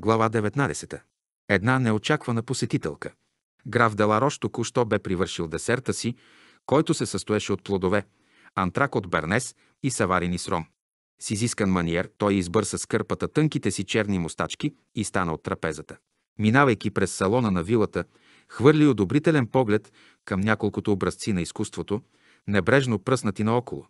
Глава 19. Една неочаквана посетителка. Граф Деларош току-що бе привършил десерта си, който се състоеше от плодове, антрак от бернес и саварини с ром. С изискан маниер той избърса с кърпата тънките си черни мустачки и стана от трапезата. Минавайки през салона на вилата, хвърли одобрителен поглед към няколкото образци на изкуството, небрежно пръснати наоколо.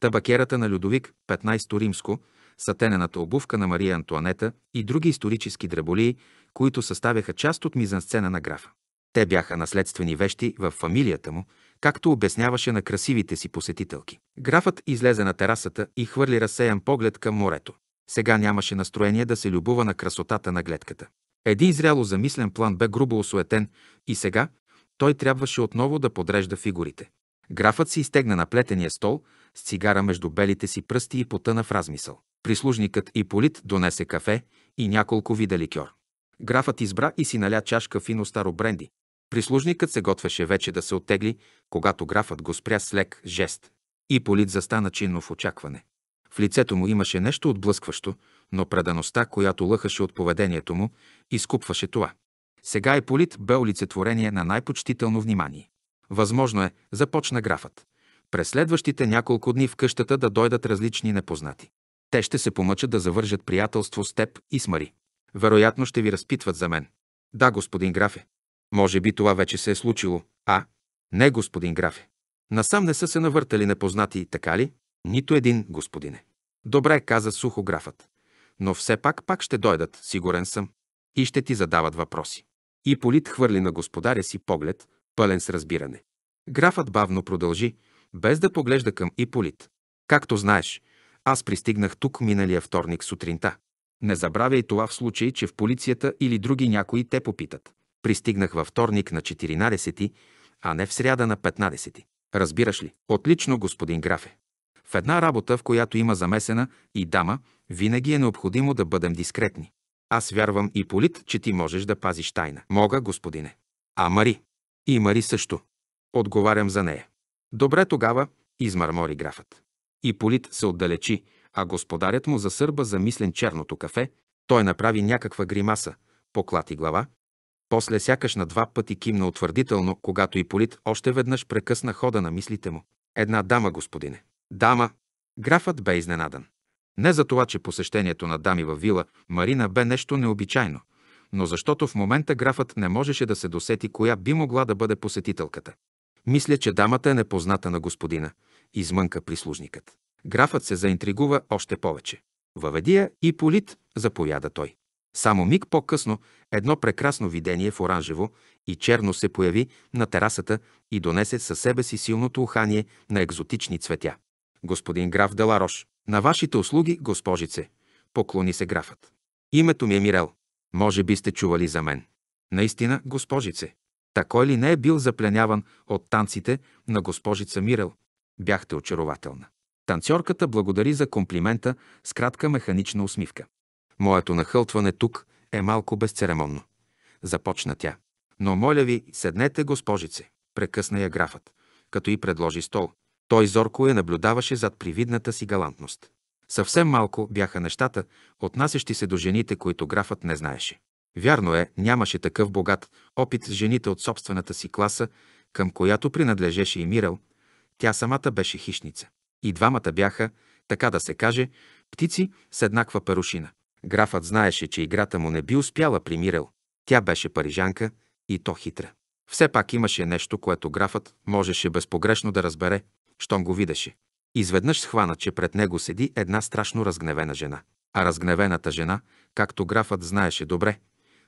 Табакерата на Людовик, 15 римско, сатенената обувка на Мария Антуанета и други исторически дреболии, които съставяха част от мизансцена на графа. Те бяха наследствени вещи в фамилията му, както обясняваше на красивите си посетителки. Графът излезе на терасата и хвърли разсеян поглед към морето. Сега нямаше настроение да се любува на красотата на гледката. Един зряло замислен план бе грубо осуетен и сега той трябваше отново да подрежда фигурите. Графът се изтегна на плетения стол с цигара между белите си пръсти и потъна в размисъл. Прислужникът Иполит донесе кафе и няколко вида ликьор. Графът избра и си наля чашка фино старо бренди. Прислужникът се готвеше вече да се оттегли, когато графът го спря с лек жест. Иполит застана чинно в очакване. В лицето му имаше нещо отблъскващо, но предаността, която лъхаше от поведението му, изкупваше това. Сега Иполит бе олицетворение на най-почтително внимание. Възможно е, започна графът. През следващите няколко дни в къщата да дойдат различни непознати. Те ще се помъчат да завържат приятелство с теб и с Мари. Вероятно ще ви разпитват за мен. Да, господин графе. Може би това вече се е случило. А? Не, господин графе. Насам не са се навъртали непознати, така ли? Нито един, господине. Добре, каза сухо графът. Но все пак пак ще дойдат, сигурен съм. И ще ти задават въпроси. И Полит хвърли на господаря си поглед, пълен с разбиране. Графът бавно продължи – без да поглежда към Иполит. Както знаеш, аз пристигнах тук миналия вторник сутринта. Не забравяй това в случай, че в полицията или други някои те попитат. Пристигнах във вторник на 14 а не в сряда на 15 Разбираш ли? Отлично, господин графе. В една работа, в която има замесена и дама, винаги е необходимо да бъдем дискретни. Аз вярвам и Полит, че ти можеш да пазиш тайна. Мога, господине. А Мари. И Мари също. Отговарям за нея. Добре тогава, измърмори графът. И Полит се отдалечи, а господарят му засърба замислен черното кафе. Той направи някаква гримаса, поклати глава. После сякаш на два пъти кимна утвърдително, когато и Полит още веднъж прекъсна хода на мислите му. Една дама, господине. Дама. Графът бе изненадан. Не за това, че посещението на дами във вила Марина бе нещо необичайно, но защото в момента графът не можеше да се досети коя би могла да бъде посетителката. Мисля, че дамата е непозната на господина, измънка прислужникът. Графът се заинтригува още повече. Въведия и полит, заповяда той. Само миг по-късно едно прекрасно видение в оранжево и черно се появи на терасата и донесе със себе си силното ухание на екзотични цветя. Господин граф Деларош, на вашите услуги, госпожице, поклони се графът. Името ми е Мирел. Може би сте чували за мен. Наистина, госпожице, Такой ли не е бил запленяван от танците на госпожица Мирел? Бяхте очарователна. Танцорката благодари за комплимента с кратка механична усмивка. Моето нахълтване тук е малко безцеремонно. Започна тя. Но моля ви, седнете, госпожице, прекъсна я графът, като и предложи стол. Той зорко я наблюдаваше зад привидната си галантност. Съвсем малко бяха нещата, отнасящи се до жените, които графът не знаеше. Вярно е, нямаше такъв богат опит с жените от собствената си класа, към която принадлежеше и мирал. Тя самата беше хищница. И двамата бяха, така да се каже, птици с еднаква перушина. Графът знаеше, че играта му не би успяла при Мирал. Тя беше парижанка и то хитра. Все пак имаше нещо, което графът можеше безпогрешно да разбере, щом го видеше. Изведнъж схвана, че пред него седи една страшно разгневена жена. А разгневената жена, както графът знаеше добре,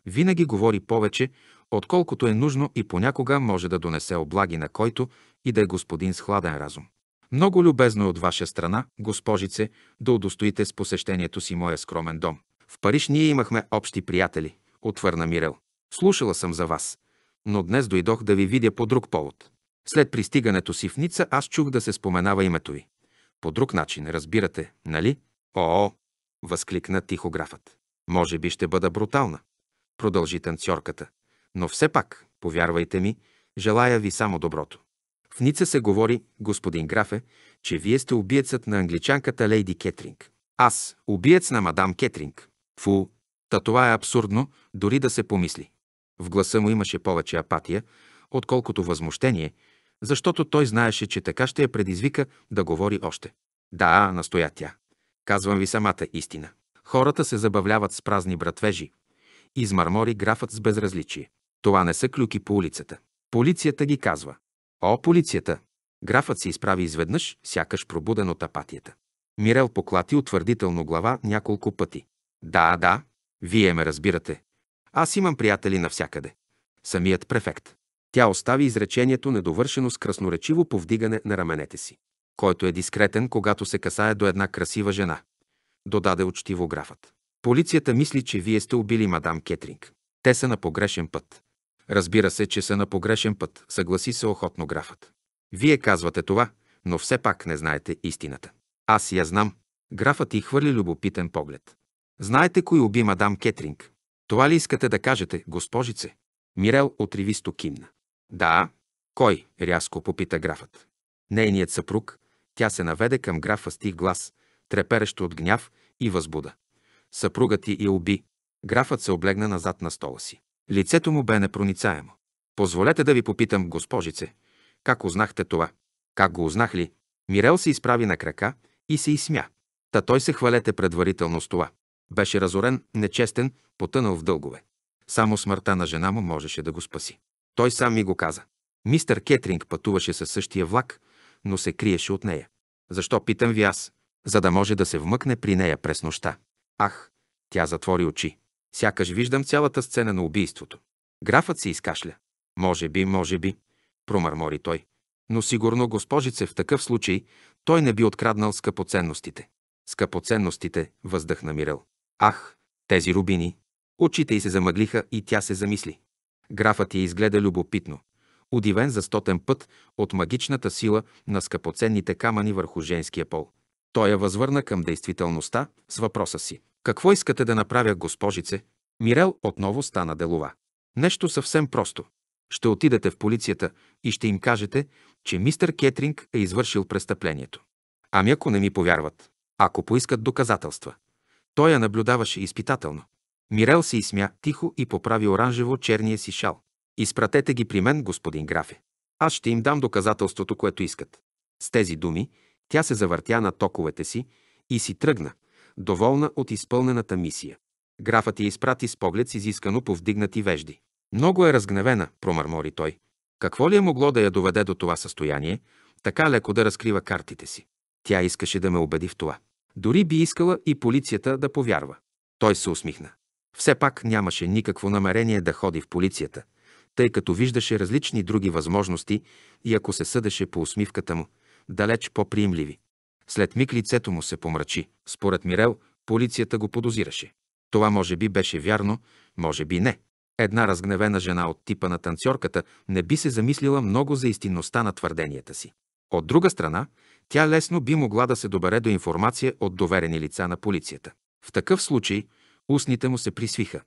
винаги говори повече, отколкото е нужно и понякога може да донесе облаги на който и да е господин с хладен разум. Много любезно е от ваша страна, госпожице, да удостоите с посещението си моя скромен дом. В Париж ние имахме общи приятели, отвърна Мирел. Слушала съм за вас, но днес дойдох да ви видя по друг повод. След пристигането си в Ница аз чух да се споменава името ви. По друг начин, разбирате, нали? О, -о възкликна тихографът. Може би ще бъда брутална продължи танцорката. Но все пак, повярвайте ми, желая ви само доброто. В Ница се говори, господин графе, че вие сте убиецът на англичанката Лейди Кетринг. Аз, убиец на мадам Кетринг. Фу, та това е абсурдно, дори да се помисли. В гласа му имаше повече апатия, отколкото възмущение, защото той знаеше, че така ще я предизвика да говори още. Да, настоя тя. Казвам ви самата истина. Хората се забавляват с празни братвежи, измърмори графът с безразличие. Това не са клюки по улицата. Полицията ги казва. О, полицията! Графът се изправи изведнъж, сякаш пробуден от апатията. Мирел поклати утвърдително глава няколко пъти. Да, да, вие ме разбирате. Аз имам приятели навсякъде. Самият префект. Тя остави изречението недовършено с красноречиво повдигане на раменете си. Който е дискретен, когато се касае до една красива жена. Додаде учтиво графът. Полицията мисли, че вие сте убили мадам Кетринг. Те са на погрешен път. Разбира се, че са на погрешен път, съгласи се охотно графът. Вие казвате това, но все пак не знаете истината. Аз я знам. Графът и хвърли любопитен поглед. Знаете кой уби мадам Кетринг? Това ли искате да кажете, госпожице? Мирел отривисто кимна. Да. Кой? рязко попита графът. Нейният съпруг, тя се наведе към графа с тих глас, треперещо от гняв и възбуда. Съпругът ти я уби. Графът се облегна назад на стола си. Лицето му бе непроницаемо. Позволете да ви попитам, госпожице, как узнахте това? Как го узнах ли? Мирел се изправи на крака и се изсмя. Та той се хвалете предварително с това. Беше разорен, нечестен, потънал в дългове. Само смъртта на жена му можеше да го спаси. Той сам ми го каза. Мистър Кетринг пътуваше със същия влак, но се криеше от нея. Защо питам ви аз? За да може да се вмъкне при нея през нощта. Ах, тя затвори очи. Сякаш виждам цялата сцена на убийството. Графът се изкашля. Може би, може би, промърмори той. Но сигурно, госпожице, в такъв случай той не би откраднал скъпоценностите. Скъпоценностите, въздъхна Мирел. Ах, тези рубини. Очите й се замъглиха и тя се замисли. Графът я изгледа любопитно, удивен за стотен път от магичната сила на скъпоценните камъни върху женския пол. Той я възвърна към действителността с въпроса си. Какво искате да направя, госпожице? Мирел отново стана делова. Нещо съвсем просто. Ще отидете в полицията и ще им кажете, че мистер Кетринг е извършил престъплението. Ами ако не ми повярват? Ако поискат доказателства. Той я наблюдаваше изпитателно. Мирел се изсмя тихо и поправи оранжево черния си шал. Изпратете ги при мен, господин графе. Аз ще им дам доказателството, което искат. С тези думи тя се завъртя на токовете си и си тръгна, доволна от изпълнената мисия. Графът я изпрати с поглед с изискано повдигнати вежди. Много е разгневена, промърмори той. Какво ли е могло да я доведе до това състояние, така леко да разкрива картите си? Тя искаше да ме убеди в това. Дори би искала и полицията да повярва. Той се усмихна. Все пак нямаше никакво намерение да ходи в полицията, тъй като виждаше различни други възможности и ако се съдеше по усмивката му, далеч по-приемливи. След миг лицето му се помрачи. Според Мирел, полицията го подозираше. Това може би беше вярно, може би не. Една разгневена жена от типа на танцорката не би се замислила много за истинността на твърденията си. От друга страна, тя лесно би могла да се добере до информация от доверени лица на полицията. В такъв случай устните му се присвиха.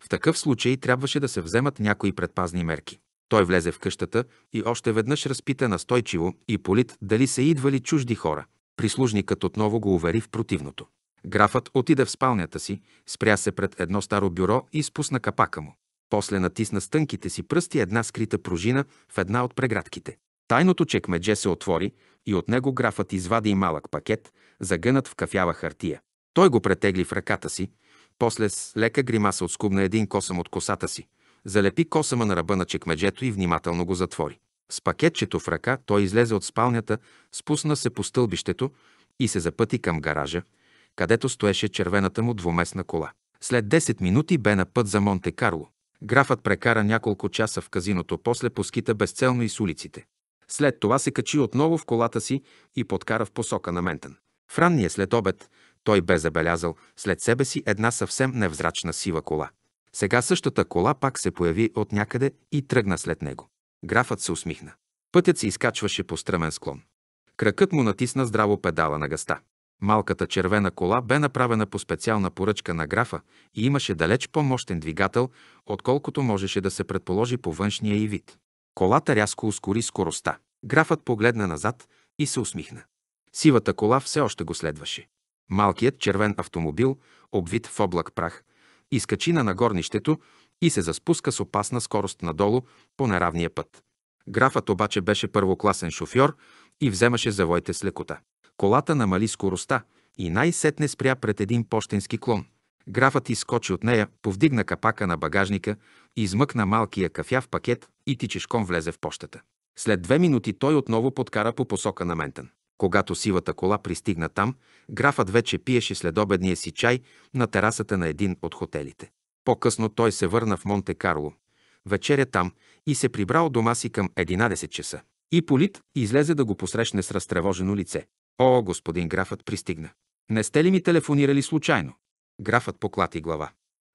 В такъв случай трябваше да се вземат някои предпазни мерки. Той влезе в къщата и още веднъж разпита настойчиво и полит дали са идвали чужди хора – Прислужникът отново го увери в противното. Графът отида в спалнята си, спря се пред едно старо бюро и спусна капака му. После натисна с тънките си пръсти една скрита пружина в една от преградките. Тайното чекмедже се отвори и от него графът извади малък пакет, загънат в кафява хартия. Той го претегли в ръката си, после с лека гримаса отскубна един косъм от косата си, залепи косъма на ръба на чекмеджето и внимателно го затвори. С пакетчето в ръка той излезе от спалнята, спусна се по стълбището и се запъти към гаража, където стоеше червената му двуместна кола. След 10 минути бе на път за Монте Карло. Графът прекара няколко часа в казиното, после поскита безцелно и с улиците. След това се качи отново в колата си и подкара в посока на Ментън. В ранния след обед той бе забелязал след себе си една съвсем невзрачна сива кола. Сега същата кола пак се появи от някъде и тръгна след него. Графът се усмихна. Пътят се изкачваше по стръмен склон. Кракът му натисна здраво педала на гъста. Малката червена кола бе направена по специална поръчка на графа и имаше далеч по-мощен двигател, отколкото можеше да се предположи по външния и вид. Колата рязко ускори скоростта. Графът погледна назад и се усмихна. Сивата кола все още го следваше. Малкият червен автомобил, обвит в облак прах, изкачи на нагорнището и се заспуска с опасна скорост надолу по неравния път. Графът обаче беше първокласен шофьор и вземаше завоите с лекота. Колата намали скоростта и най-сетне спря пред един почтенски клон. Графът изскочи от нея, повдигна капака на багажника, измъкна малкия кафяв пакет и тичешком влезе в пощата. След две минути той отново подкара по посока на Ментън. Когато сивата кола пристигна там, графът вече пиеше следобедния си чай на терасата на един от хотелите. По-късно той се върна в Монте-Карло, вечеря там и се прибра от дома си към 11 часа. И Полит излезе да го посрещне с разтревожено лице. О, господин графът пристигна. Не сте ли ми телефонирали случайно? Графът поклати глава.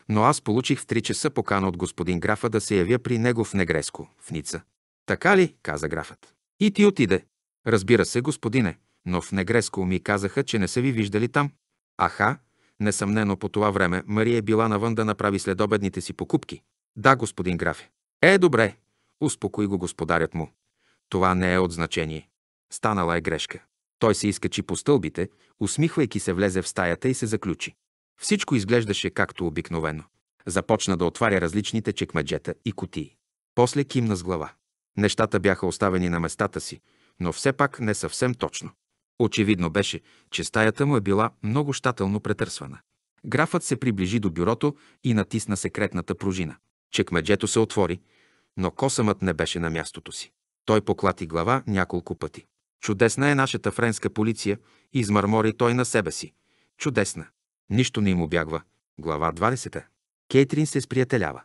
Но аз получих в 3 часа покана от господин графа да се явя при него в Негреско, в Ница. Така ли? каза графът. И ти отиде. Разбира се, господине, но в Негреско ми казаха, че не са ви виждали там. Аха, Несъмнено по това време Мария е била навън да направи следобедните си покупки. Да, господин графе. Е, добре, успокои го господарят му. Това не е от значение. Станала е грешка. Той се изкачи по стълбите, усмихвайки се влезе в стаята и се заключи. Всичко изглеждаше както обикновено. Започна да отваря различните чекмеджета и кутии. После кимна с глава. Нещата бяха оставени на местата си, но все пак не съвсем точно. Очевидно беше, че стаята му е била много щателно претърсвана. Графът се приближи до бюрото и натисна секретната пружина. Чекмеджето се отвори, но косъмът не беше на мястото си. Той поклати глава няколко пъти. Чудесна е нашата френска полиция, измърмори той на себе си. Чудесна. Нищо не им обягва. Глава 20. Кейтрин се сприятелява.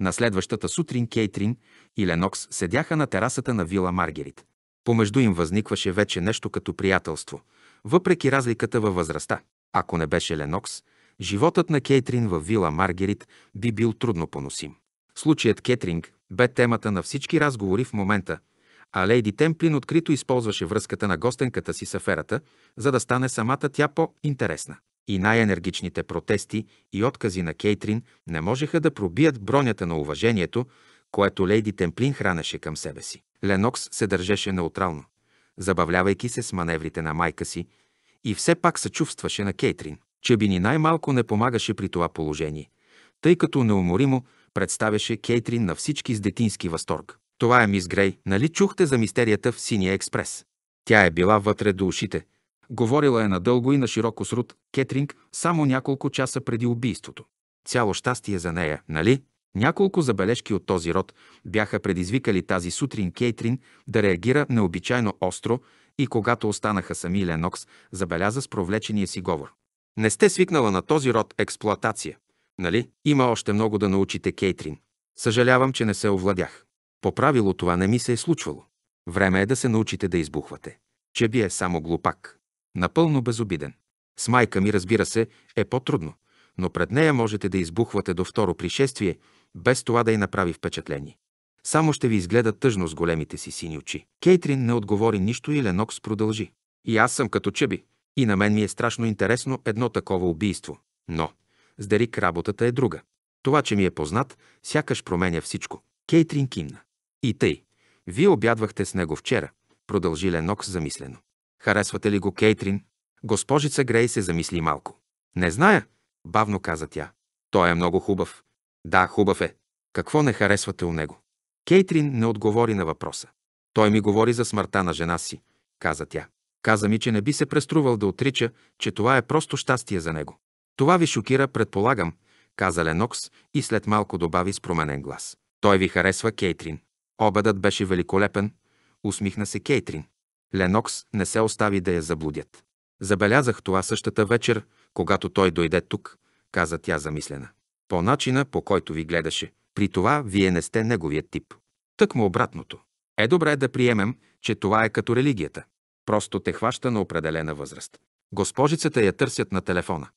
На следващата сутрин Кейтрин и Ленокс седяха на терасата на вила Маргерит. Помежду им възникваше вече нещо като приятелство, въпреки разликата във възрастта. Ако не беше Ленокс, животът на Кейтрин във вила Маргерит би бил трудно поносим. Случаят Кетринг бе темата на всички разговори в момента, а Лейди Темплин открито използваше връзката на гостенката си с аферата, за да стане самата тя по-интересна. И най-енергичните протести и откази на Кейтрин не можеха да пробият бронята на уважението, което Лейди Темплин хранеше към себе си. Ленокс се държеше неутрално, забавлявайки се с маневрите на майка си и все пак съчувстваше на Кейтрин, че би ни най-малко не помагаше при това положение, тъй като неуморимо представяше Кейтрин на всички с детински възторг. Това е мис Грей, нали чухте за мистерията в Синия експрес? Тя е била вътре до ушите. Говорила е надълго и на широко с Рут Кетринг само няколко часа преди убийството. Цяло щастие за нея, нали? Няколко забележки от този род бяха предизвикали тази сутрин Кейтрин да реагира необичайно остро и когато останаха сами Ленокс, забеляза с провлечения си говор. Не сте свикнала на този род експлоатация, нали? Има още много да научите, Кейтрин. Съжалявам, че не се овладях. По правило това не ми се е случвало. Време е да се научите да избухвате. Че би е само глупак. Напълно безобиден. С майка ми, разбира се, е по-трудно, но пред нея можете да избухвате до второ пришествие – без това да й направи впечатление. Само ще ви изгледа тъжно с големите си сини очи. Кейтрин не отговори нищо и Ленокс продължи. И аз съм като чеби. И на мен ми е страшно интересно едно такова убийство. Но, с Дерик работата е друга. Това, че ми е познат, сякаш променя всичко. Кейтрин кимна. И тъй. Вие обядвахте с него вчера, продължи Ленокс замислено. Харесвате ли го, Кейтрин? Госпожица Грей се замисли малко. Не зная, бавно каза тя. Той е много хубав. Да, хубав е. Какво не харесвате у него? Кейтрин не отговори на въпроса. Той ми говори за смъртта на жена си, каза тя. Каза ми, че не би се преструвал да отрича, че това е просто щастие за него. Това ви шокира, предполагам, каза Ленокс и след малко добави с променен глас. Той ви харесва Кейтрин. Обедът беше великолепен, усмихна се Кейтрин. Ленокс не се остави да я заблудят. Забелязах това същата вечер, когато той дойде тук, каза тя замислена по начина, по който ви гледаше. При това вие не сте неговият тип. Тъкмо обратното. Е добре да приемем, че това е като религията. Просто те хваща на определена възраст. Госпожицата я търсят на телефона.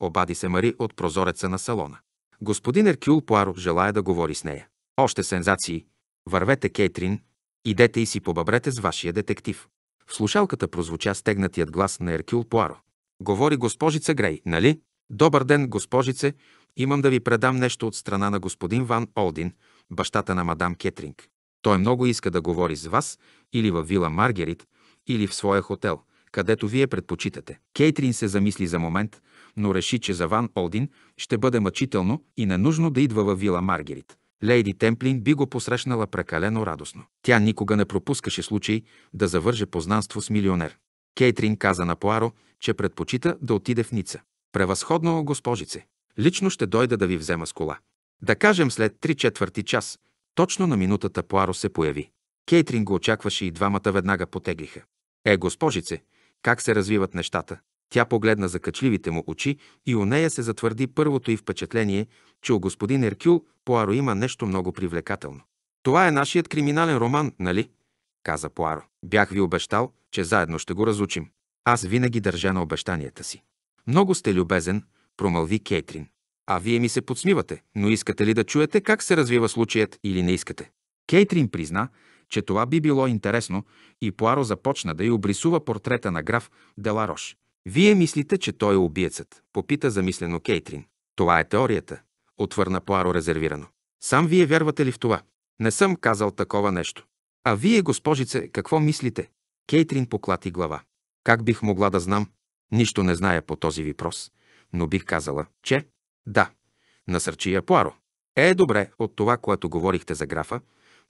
Обади се Мари от прозореца на салона. Господин Еркюл Пуаро желая да говори с нея. Още сензации. Вървете, Кейтрин. Идете и си побабрете с вашия детектив. В слушалката прозвуча стегнатият глас на Еркюл Пуаро. Говори госпожица Грей, нали? Добър ден, госпожице. Имам да ви предам нещо от страна на господин Ван Олдин, бащата на мадам Кетринг. Той много иска да говори с вас или във вила Маргерит, или в своя хотел, където вие предпочитате. Кейтрин се замисли за момент, но реши, че за Ван Олдин ще бъде мъчително и ненужно да идва във вила Маргерит. Лейди Темплин би го посрещнала прекалено радостно. Тя никога не пропускаше случай да завърже познанство с милионер. Кейтрин каза на Пуаро, че предпочита да отиде в Ница. Превъзходно, госпожице. Лично ще дойда да ви взема с кола. Да кажем след три четвърти час, точно на минутата Пуаро се появи. Кейтрин го очакваше и двамата веднага потеглиха. Е, госпожице, как се развиват нещата? Тя погледна закачливите му очи и у нея се затвърди първото и впечатление, че у господин Еркюл Пуаро има нещо много привлекателно. Това е нашият криминален роман, нали? каза Пуаро. Бях ви обещал, че заедно ще го разучим. Аз винаги държа на обещанията си. Много сте любезен, промълви Кейтрин. А вие ми се подсмивате, но искате ли да чуете как се развива случаят или не искате? Кейтрин призна, че това би било интересно и Пуаро започна да й обрисува портрета на граф Деларош. Вие мислите, че той е убиецът, попита замислено Кейтрин. Това е теорията, отвърна Пуаро резервирано. Сам вие вярвате ли в това? Не съм казал такова нещо. А вие, госпожице, какво мислите? Кейтрин поклати глава. Как бих могла да знам? Нищо не зная по този въпрос но бих казала, че... Да, насърчи я Пуаро. Е, добре, от това, което говорихте за графа,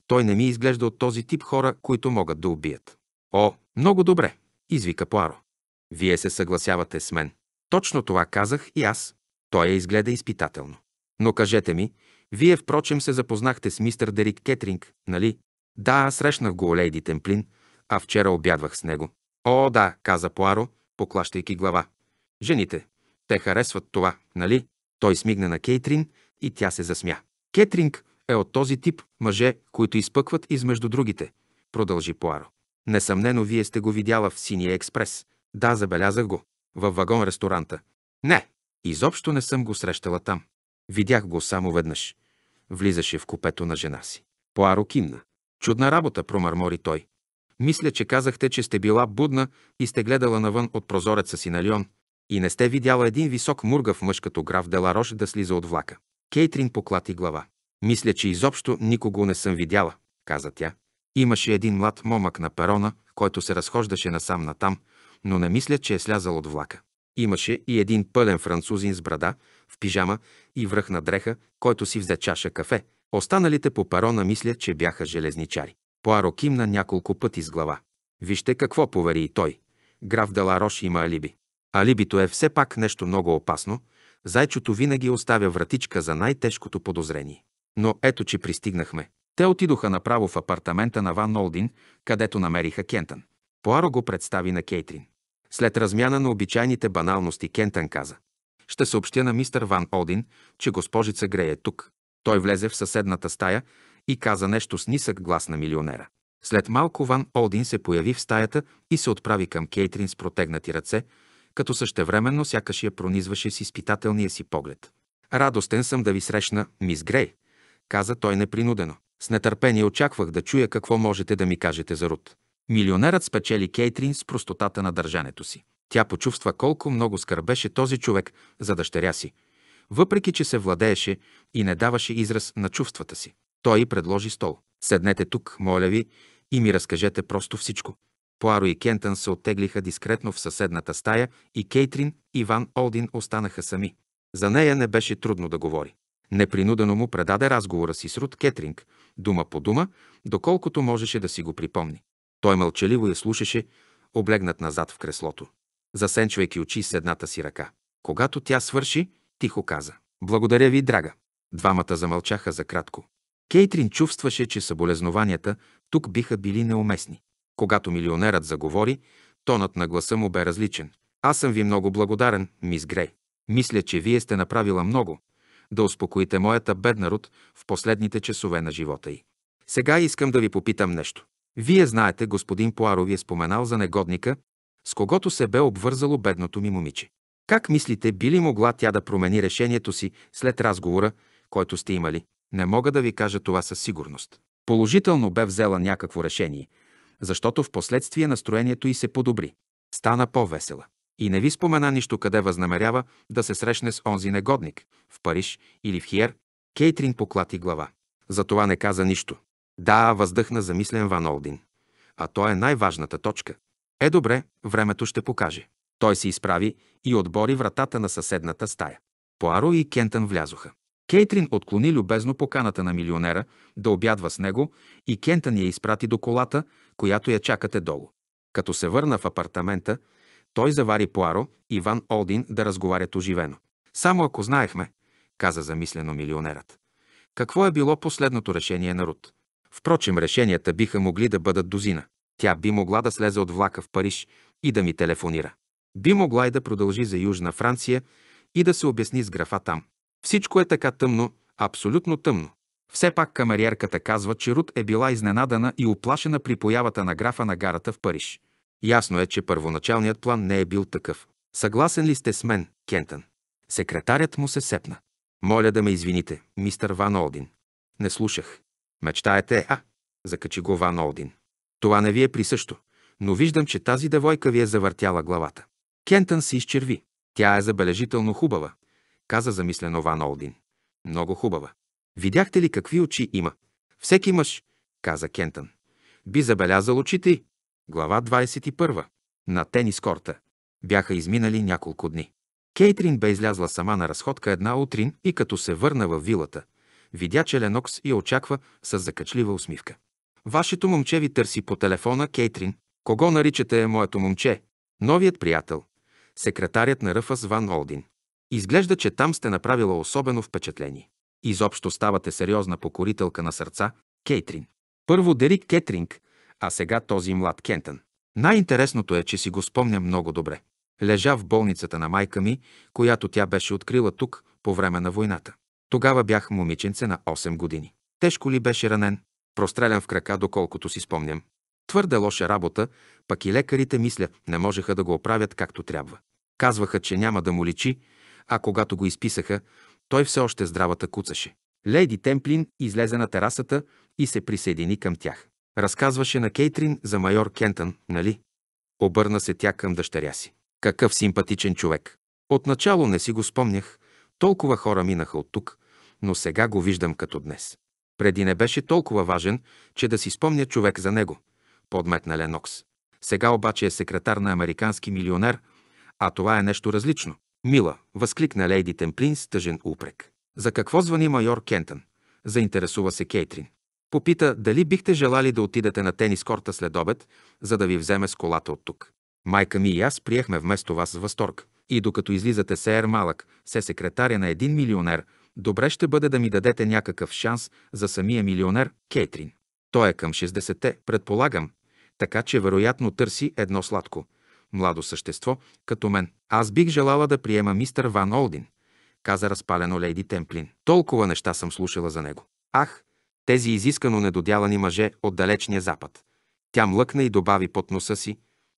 той не ми изглежда от този тип хора, които могат да убият. О, много добре, извика Пуаро. Вие се съгласявате с мен. Точно това казах и аз. Той я изгледа изпитателно. Но кажете ми, вие впрочем се запознахте с мистер Дерик Кетринг, нали? Да, аз срещнах го Олейди Темплин, а вчера обядвах с него. О, да, каза Пуаро, поклащайки глава. Жените, те харесват това, нали? Той смигна на Кейтрин и тя се засмя. Кетринг е от този тип мъже, които изпъкват измежду другите, продължи Пуаро. Несъмнено, вие сте го видяла в Синия експрес. Да, забелязах го. Във вагон ресторанта. Не, изобщо не съм го срещала там. Видях го само веднъж. Влизаше в купето на жена си. Пуаро кимна. Чудна работа, промърмори той. Мисля, че казахте, че сте била будна и сте гледала навън от прозореца си на Лион. И не сте видяла един висок мургав мъж като граф Деларош да слиза от влака. Кейтрин поклати глава. Мисля, че изобщо никого не съм видяла, каза тя. Имаше един млад момък на перона, който се разхождаше насам-натам, но не мисля, че е слязал от влака. Имаше и един пълен французин с брада, в пижама и връх на дреха, който си взе чаша кафе. Останалите по парона мисля, че бяха железничари. Поаро кимна няколко пъти с глава. Вижте какво повери и той. Граф Деларош има алиби. А либито е все пак нещо много опасно, зайчото винаги оставя вратичка за най-тежкото подозрение. Но ето, че пристигнахме. Те отидоха направо в апартамента на Ван Олдин, където намериха Кентън. Поаро го представи на Кейтрин. След размяна на обичайните баналности Кентън каза «Ще съобщя на мистър Ван Олдин, че госпожица Грей е тук». Той влезе в съседната стая и каза нещо с нисък глас на милионера. След малко Ван Олдин се появи в стаята и се отправи към Кейтрин с протегнати ръце, като същевременно сякаш я пронизваше с изпитателния си поглед. Радостен съм да ви срещна, мис Грей, каза той непринудено. С нетърпение очаквах да чуя какво можете да ми кажете за Рут. Милионерът спечели Кейтрин с простотата на държането си. Тя почувства колко много скърбеше този човек за дъщеря си, въпреки че се владееше и не даваше израз на чувствата си. Той предложи стол. Седнете тук, моля ви, и ми разкажете просто всичко. Пуаро и Кентън се оттеглиха дискретно в съседната стая и Кейтрин и Ван Олдин останаха сами. За нея не беше трудно да говори. Непринудено му предаде разговора си с Рут Кетринг, дума по дума, доколкото можеше да си го припомни. Той мълчаливо я слушаше, облегнат назад в креслото, засенчвайки очи с едната си ръка. Когато тя свърши, тихо каза «Благодаря ви, драга». Двамата замълчаха за кратко. Кейтрин чувстваше, че съболезнованията тук биха били неуместни. Когато милионерът заговори, тонът на гласа му бе различен. Аз съм ви много благодарен, мис Грей. Мисля, че вие сте направила много, да успокоите моята бедна род в последните часове на живота й. Сега искам да ви попитам нещо. Вие знаете, господин Пуаро ви е споменал за негодника, с когото се бе обвързало бедното ми момиче. Как мислите, би ли могла тя да промени решението си след разговора, който сте имали? Не мога да ви кажа това със сигурност. Положително бе взела някакво решение, защото в последствие настроението й се подобри. Стана по-весела. И не ви спомена нищо къде възнамерява да се срещне с онзи негодник – в Париж или в Хиер. Кейтрин поклати глава. За това не каза нищо. Да, въздъхна замислен Ван Олдин. А то е най-важната точка. Е добре, времето ще покаже. Той се изправи и отбори вратата на съседната стая. Поаро и Кентън влязоха. Кейтрин отклони любезно поканата на милионера да обядва с него и Кентън я изпрати до колата, която я чакате долу. Като се върна в апартамента, той завари Пуаро и Ван Олдин да разговарят оживено. Само ако знаехме, каза замислено милионерът. Какво е било последното решение на Рут? Впрочем, решенията биха могли да бъдат дозина. Тя би могла да слезе от влака в Париж и да ми телефонира. Би могла и да продължи за Южна Франция и да се обясни с графа там. Всичко е така тъмно, абсолютно тъмно. Все пак камериерката казва, че Рут е била изненадана и оплашена при появата на графа на гарата в Париж. Ясно е, че първоначалният план не е бил такъв. Съгласен ли сте с мен, Кентън? Секретарят му се сепна. Моля да ме извините, мистър Ван Олдин. Не слушах. Мечтаете, а? Закачи го Ван Олдин. Това не ви е присъщо, но виждам, че тази девойка ви е завъртяла главата. Кентън се изчерви. Тя е забележително хубава, каза замислено Ван Олдин. Много хубава. Видяхте ли какви очи има? Всеки мъж, каза Кентън, би забелязал очите й. Глава 21. На тенис корта. Бяха изминали няколко дни. Кейтрин бе излязла сама на разходка една утрин и като се върна във вилата, видя, че Ленокс я очаква с закачлива усмивка. Вашето момче ви търси по телефона, Кейтрин. Кого наричате е моето момче? Новият приятел. Секретарят на Ръфас Ван Олдин. Изглежда, че там сте направила особено впечатление. Изобщо ставате сериозна покорителка на сърца, Кейтрин. Първо Дерик Кетринг, а сега този млад Кентън. Най-интересното е, че си го спомня много добре. Лежа в болницата на майка ми, която тя беше открила тук по време на войната. Тогава бях момиченце на 8 години. Тежко ли беше ранен? Прострелян в крака, доколкото си спомням. Твърде лоша работа, пък и лекарите, мисля, не можеха да го оправят както трябва. Казваха, че няма да му личи, а когато го изписаха, той все още здравата куцаше. Лейди Темплин излезе на терасата и се присъедини към тях. Разказваше на Кейтрин за майор Кентън, нали? Обърна се тя към дъщеря си. Какъв симпатичен човек. Отначало не си го спомнях. Толкова хора минаха от тук, но сега го виждам като днес. Преди не беше толкова важен, че да си спомня човек за него, подметна Ленокс. Сега обаче е секретар на американски милионер, а това е нещо различно. Мила, възкликна лейди Темплин с тъжен упрек. За какво звъни майор Кентън? Заинтересува се Кейтрин. Попита дали бихте желали да отидете на тенис корта след обед, за да ви вземе с колата от тук. Майка ми и аз приехме вместо вас с възторг. И докато излизате се ер малък, се секретаря на един милионер, добре ще бъде да ми дадете някакъв шанс за самия милионер Кейтрин. Той е към 60-те, предполагам, така че вероятно търси едно сладко – младо същество, като мен. Аз бих желала да приема мистер Ван Олдин, каза разпалено лейди Темплин. Толкова неща съм слушала за него. Ах, тези изискано недодялани мъже от далечния запад. Тя млъкна и добави под носа си.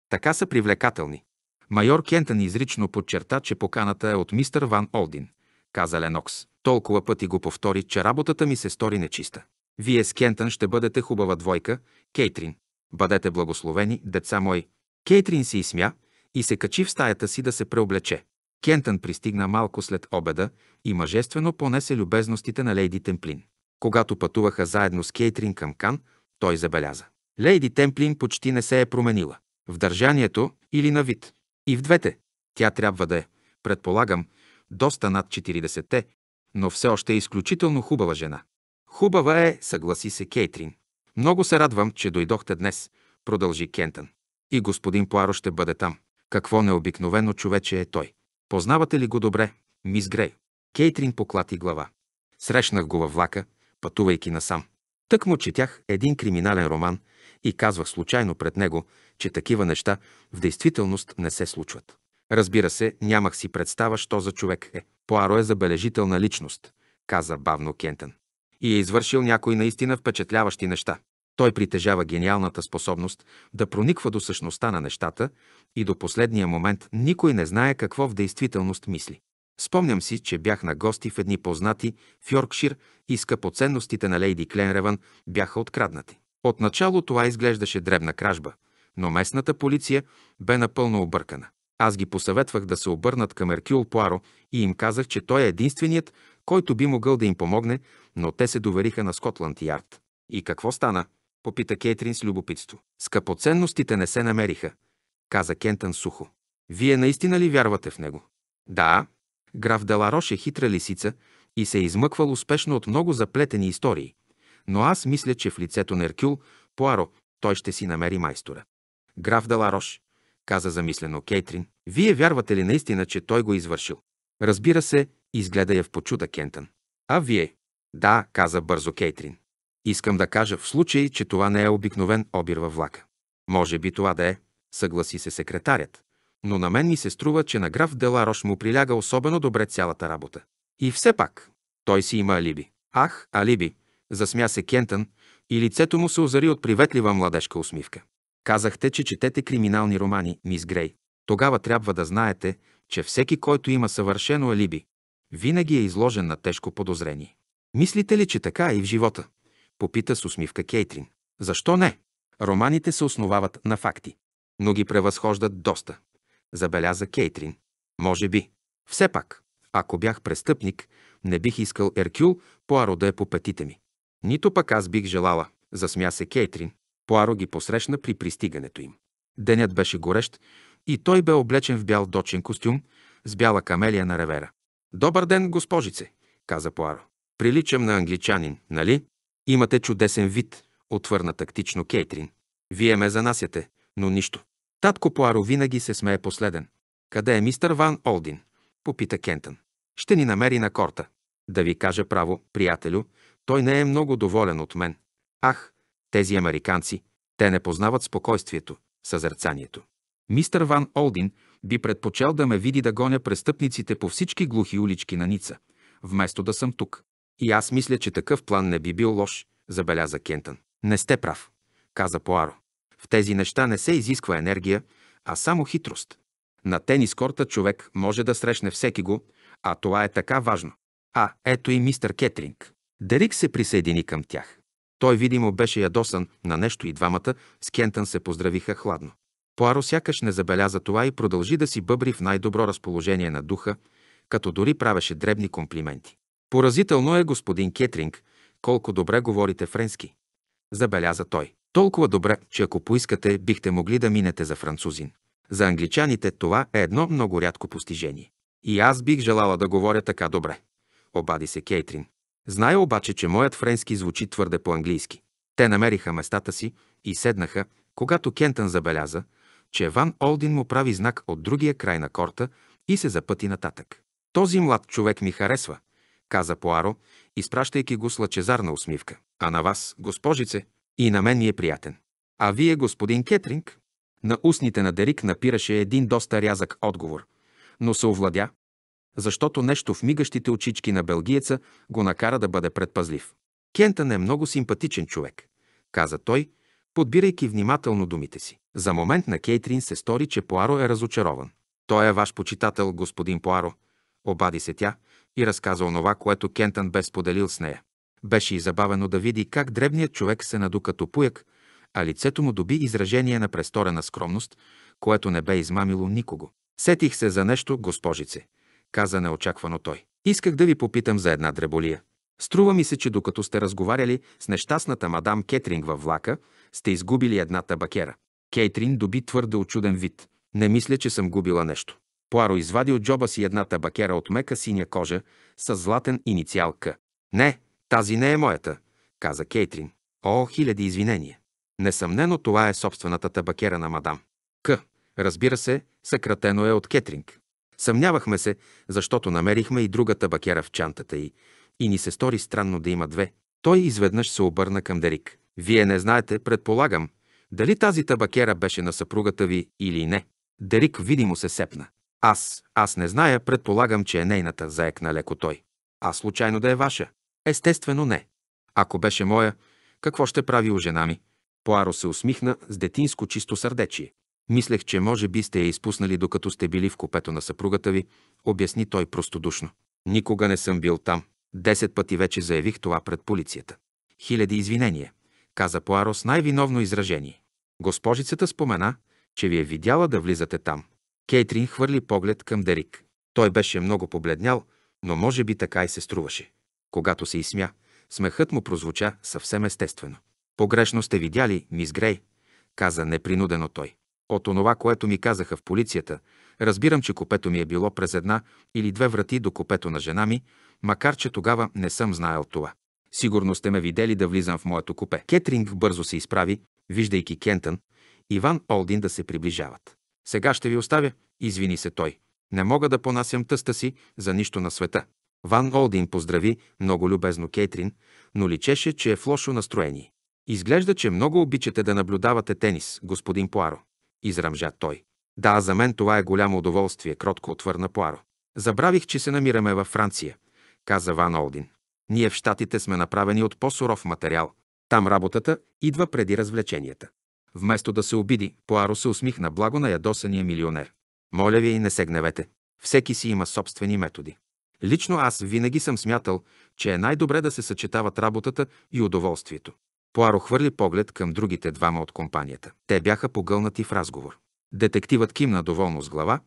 Така са привлекателни. Майор Кентън изрично подчерта, че поканата е от мистър Ван Олдин, каза Ленокс. Толкова пъти го повтори, че работата ми се стори нечиста. Вие с Кентън ще бъдете хубава двойка, Кейтрин. Бъдете благословени, деца мои. Кейтрин се изсмя и се качи в стаята си да се преоблече. Кентън пристигна малко след обеда и мъжествено понесе любезностите на Лейди Темплин. Когато пътуваха заедно с Кейтрин към Кан, той забеляза. Лейди Темплин почти не се е променила. В държанието или на вид. И в двете. Тя трябва да е, предполагам, доста над 40-те, но все още е изключително хубава жена. Хубава е, съгласи се Кейтрин. Много се радвам, че дойдохте днес, продължи Кентън. И господин Пуаро ще бъде там. Какво необикновено човече е той. Познавате ли го добре, мис Грей? Кейтрин поклати глава. Срещнах го във влака, пътувайки насам. Тък му четях един криминален роман и казвах случайно пред него, че такива неща в действителност не се случват. Разбира се, нямах си представа, що за човек е. Пуаро е забележителна личност, каза бавно Кентън. И е извършил някои наистина впечатляващи неща. Той притежава гениалната способност да прониква до същността на нещата и до последния момент никой не знае какво в действителност мисли. Спомням си, че бях на гости в едни познати в Йоркшир и скъпоценностите на лейди Кленреван бяха откраднати. Отначало това изглеждаше дребна кражба, но местната полиция бе напълно объркана. Аз ги посъветвах да се обърнат към Еркюл Пуаро и им казах, че той е единственият, който би могъл да им помогне, но те се довериха на Скотланд Ярд. И какво стана? Попита Кейтрин с любопитство. Скъпоценностите не се намериха, каза Кентън сухо. Вие наистина ли вярвате в него? Да. Граф Деларош е хитра лисица и се е измъквал успешно от много заплетени истории. Но аз мисля, че в лицето на Еркюл, Пуаро, той ще си намери майстора. Граф Деларош, каза замислено Кейтрин, вие вярвате ли наистина, че той го е извършил? Разбира се, изгледа я в почуда Кентън. А вие? Да, каза бързо Кейтрин. Искам да кажа в случай, че това не е обикновен обир във влака. Може би това да е, съгласи се секретарят, но на мен ми се струва, че на граф Деларош му приляга особено добре цялата работа. И все пак, той си има алиби. Ах, алиби, засмя се Кентън и лицето му се озари от приветлива младежка усмивка. Казахте, че четете криминални романи, мис Грей. Тогава трябва да знаете, че всеки, който има съвършено алиби, винаги е изложен на тежко подозрение. Мислите ли, че така е и в живота? Попита с усмивка Кейтрин. Защо не? Романите се основават на факти, но ги превъзхождат доста, забеляза Кейтрин. Може би. Все пак, ако бях престъпник, не бих искал Еркюл Пуаро да е по петите ми. Нито пък аз бих желала, засмя се Кейтрин. Пуаро ги посрещна при пристигането им. Денят беше горещ и той бе облечен в бял дочен костюм с бяла камелия на ревера. «Добър ден, госпожице», каза Пуаро. «Приличам на англичанин, нали?» Имате чудесен вид, отвърна тактично Кейтрин. Вие ме занасяте, но нищо. Татко Пуаро винаги се смее последен. Къде е мистър Ван Олдин? Попита Кентън. Ще ни намери на корта. Да ви кажа право, приятелю, той не е много доволен от мен. Ах, тези американци, те не познават спокойствието, съзерцанието. Мистър Ван Олдин би предпочел да ме види да гоня престъпниците по всички глухи улички на Ница, вместо да съм тук. И аз мисля, че такъв план не би бил лош, забеляза Кентън. Не сте прав, каза Поаро. В тези неща не се изисква енергия, а само хитрост. На тенис корта човек може да срещне всеки го, а това е така важно. А, ето и мистър Кетринг. Дерик се присъедини към тях. Той видимо беше ядосан на нещо и двамата, с Кентън се поздравиха хладно. Поаро сякаш не забеляза това и продължи да си бъбри в най-добро разположение на духа, като дори правеше дребни комплименти. Поразително е, господин Кетринг, колко добре говорите френски. Забеляза той. Толкова добре, че ако поискате, бихте могли да минете за французин. За англичаните това е едно много рядко постижение. И аз бих желала да говоря така добре. Обади се Кейтрин. Зная обаче, че моят френски звучи твърде по-английски. Те намериха местата си и седнаха, когато Кентън забеляза, че Ван Олдин му прави знак от другия край на корта и се запъти нататък. Този млад човек ми харесва, каза Поаро, изпращайки го с лъчезарна усмивка. А на вас, госпожице, и на мен ни е приятен. А вие, господин Кетринг? На устните на Дерик напираше един доста рязък отговор, но се овладя, защото нещо в мигащите очички на белгиеца го накара да бъде предпазлив. Кентън е много симпатичен човек, каза той, подбирайки внимателно думите си. За момент на Кейтрин се стори, че Поаро е разочарован. Той е ваш почитател, господин Поаро, обади се тя, и разказа онова, което Кентън бе споделил с нея. Беше и забавено да види как дребният човек се наду като пуяк, а лицето му доби изражение на престорена скромност, което не бе измамило никого. Сетих се за нещо, госпожице, каза неочаквано той. Исках да ви попитам за една дреболия. Струва ми се, че докато сте разговаряли с нещастната мадам Кетринг във влака, сте изгубили една табакера. Кейтрин доби твърде очуден вид. Не мисля, че съм губила нещо. Пуаро извади от джоба си една табакера от мека синя кожа с златен инициал К. Не, тази не е моята, каза Кейтрин. О, хиляди извинения. Несъмнено това е собствената табакера на мадам. К. Разбира се, съкратено е от Кетринг. Съмнявахме се, защото намерихме и друга табакера в чантата й и ни се стори странно да има две. Той изведнъж се обърна към Дерик. Вие не знаете, предполагам, дали тази табакера беше на съпругата ви или не. Дерик видимо се сепна. Аз, аз не зная, предполагам, че е нейната, заекна леко той. А случайно да е ваша? Естествено не. Ако беше моя, какво ще прави у жена ми? Поаро се усмихна с детинско чисто сърдечие. Мислех, че може би сте я изпуснали, докато сте били в купето на съпругата ви, обясни той простодушно. Никога не съм бил там. Десет пъти вече заявих това пред полицията. Хиляди извинения, каза Поаро с най-виновно изражение. Госпожицата спомена, че ви е видяла да влизате там. Кейтрин хвърли поглед към Дерик. Той беше много побледнял, но може би така и се струваше. Когато се изсмя, смехът му прозвуча съвсем естествено. Погрешно сте видяли, мис Грей, каза непринудено той. От онова, което ми казаха в полицията, разбирам, че купето ми е било през една или две врати до купето на жена ми, макар че тогава не съм знаел това. Сигурно сте ме видели да влизам в моето купе. Кетринг бързо се изправи, виждайки Кентън, Иван Олдин да се приближават. Сега ще ви оставя, извини се той. Не мога да понасям тъста си за нищо на света. Ван Олдин поздрави много любезно Кейтрин, но личеше, че е в лошо настроение. Изглежда, че много обичате да наблюдавате тенис, господин Пуаро. Израмжа той. Да, за мен това е голямо удоволствие, кротко отвърна Пуаро. Забравих, че се намираме във Франция, каза Ван Олдин. Ние в Штатите сме направени от по-суров материал. Там работата идва преди развлеченията. Вместо да се обиди, Поаро се усмихна благо на ядосания милионер. Моля ви, не се гневете. Всеки си има собствени методи. Лично аз винаги съм смятал, че е най-добре да се съчетават работата и удоволствието. Поаро хвърли поглед към другите двама от компанията. Те бяха погълнати в разговор. Детективът кимна доволно с глава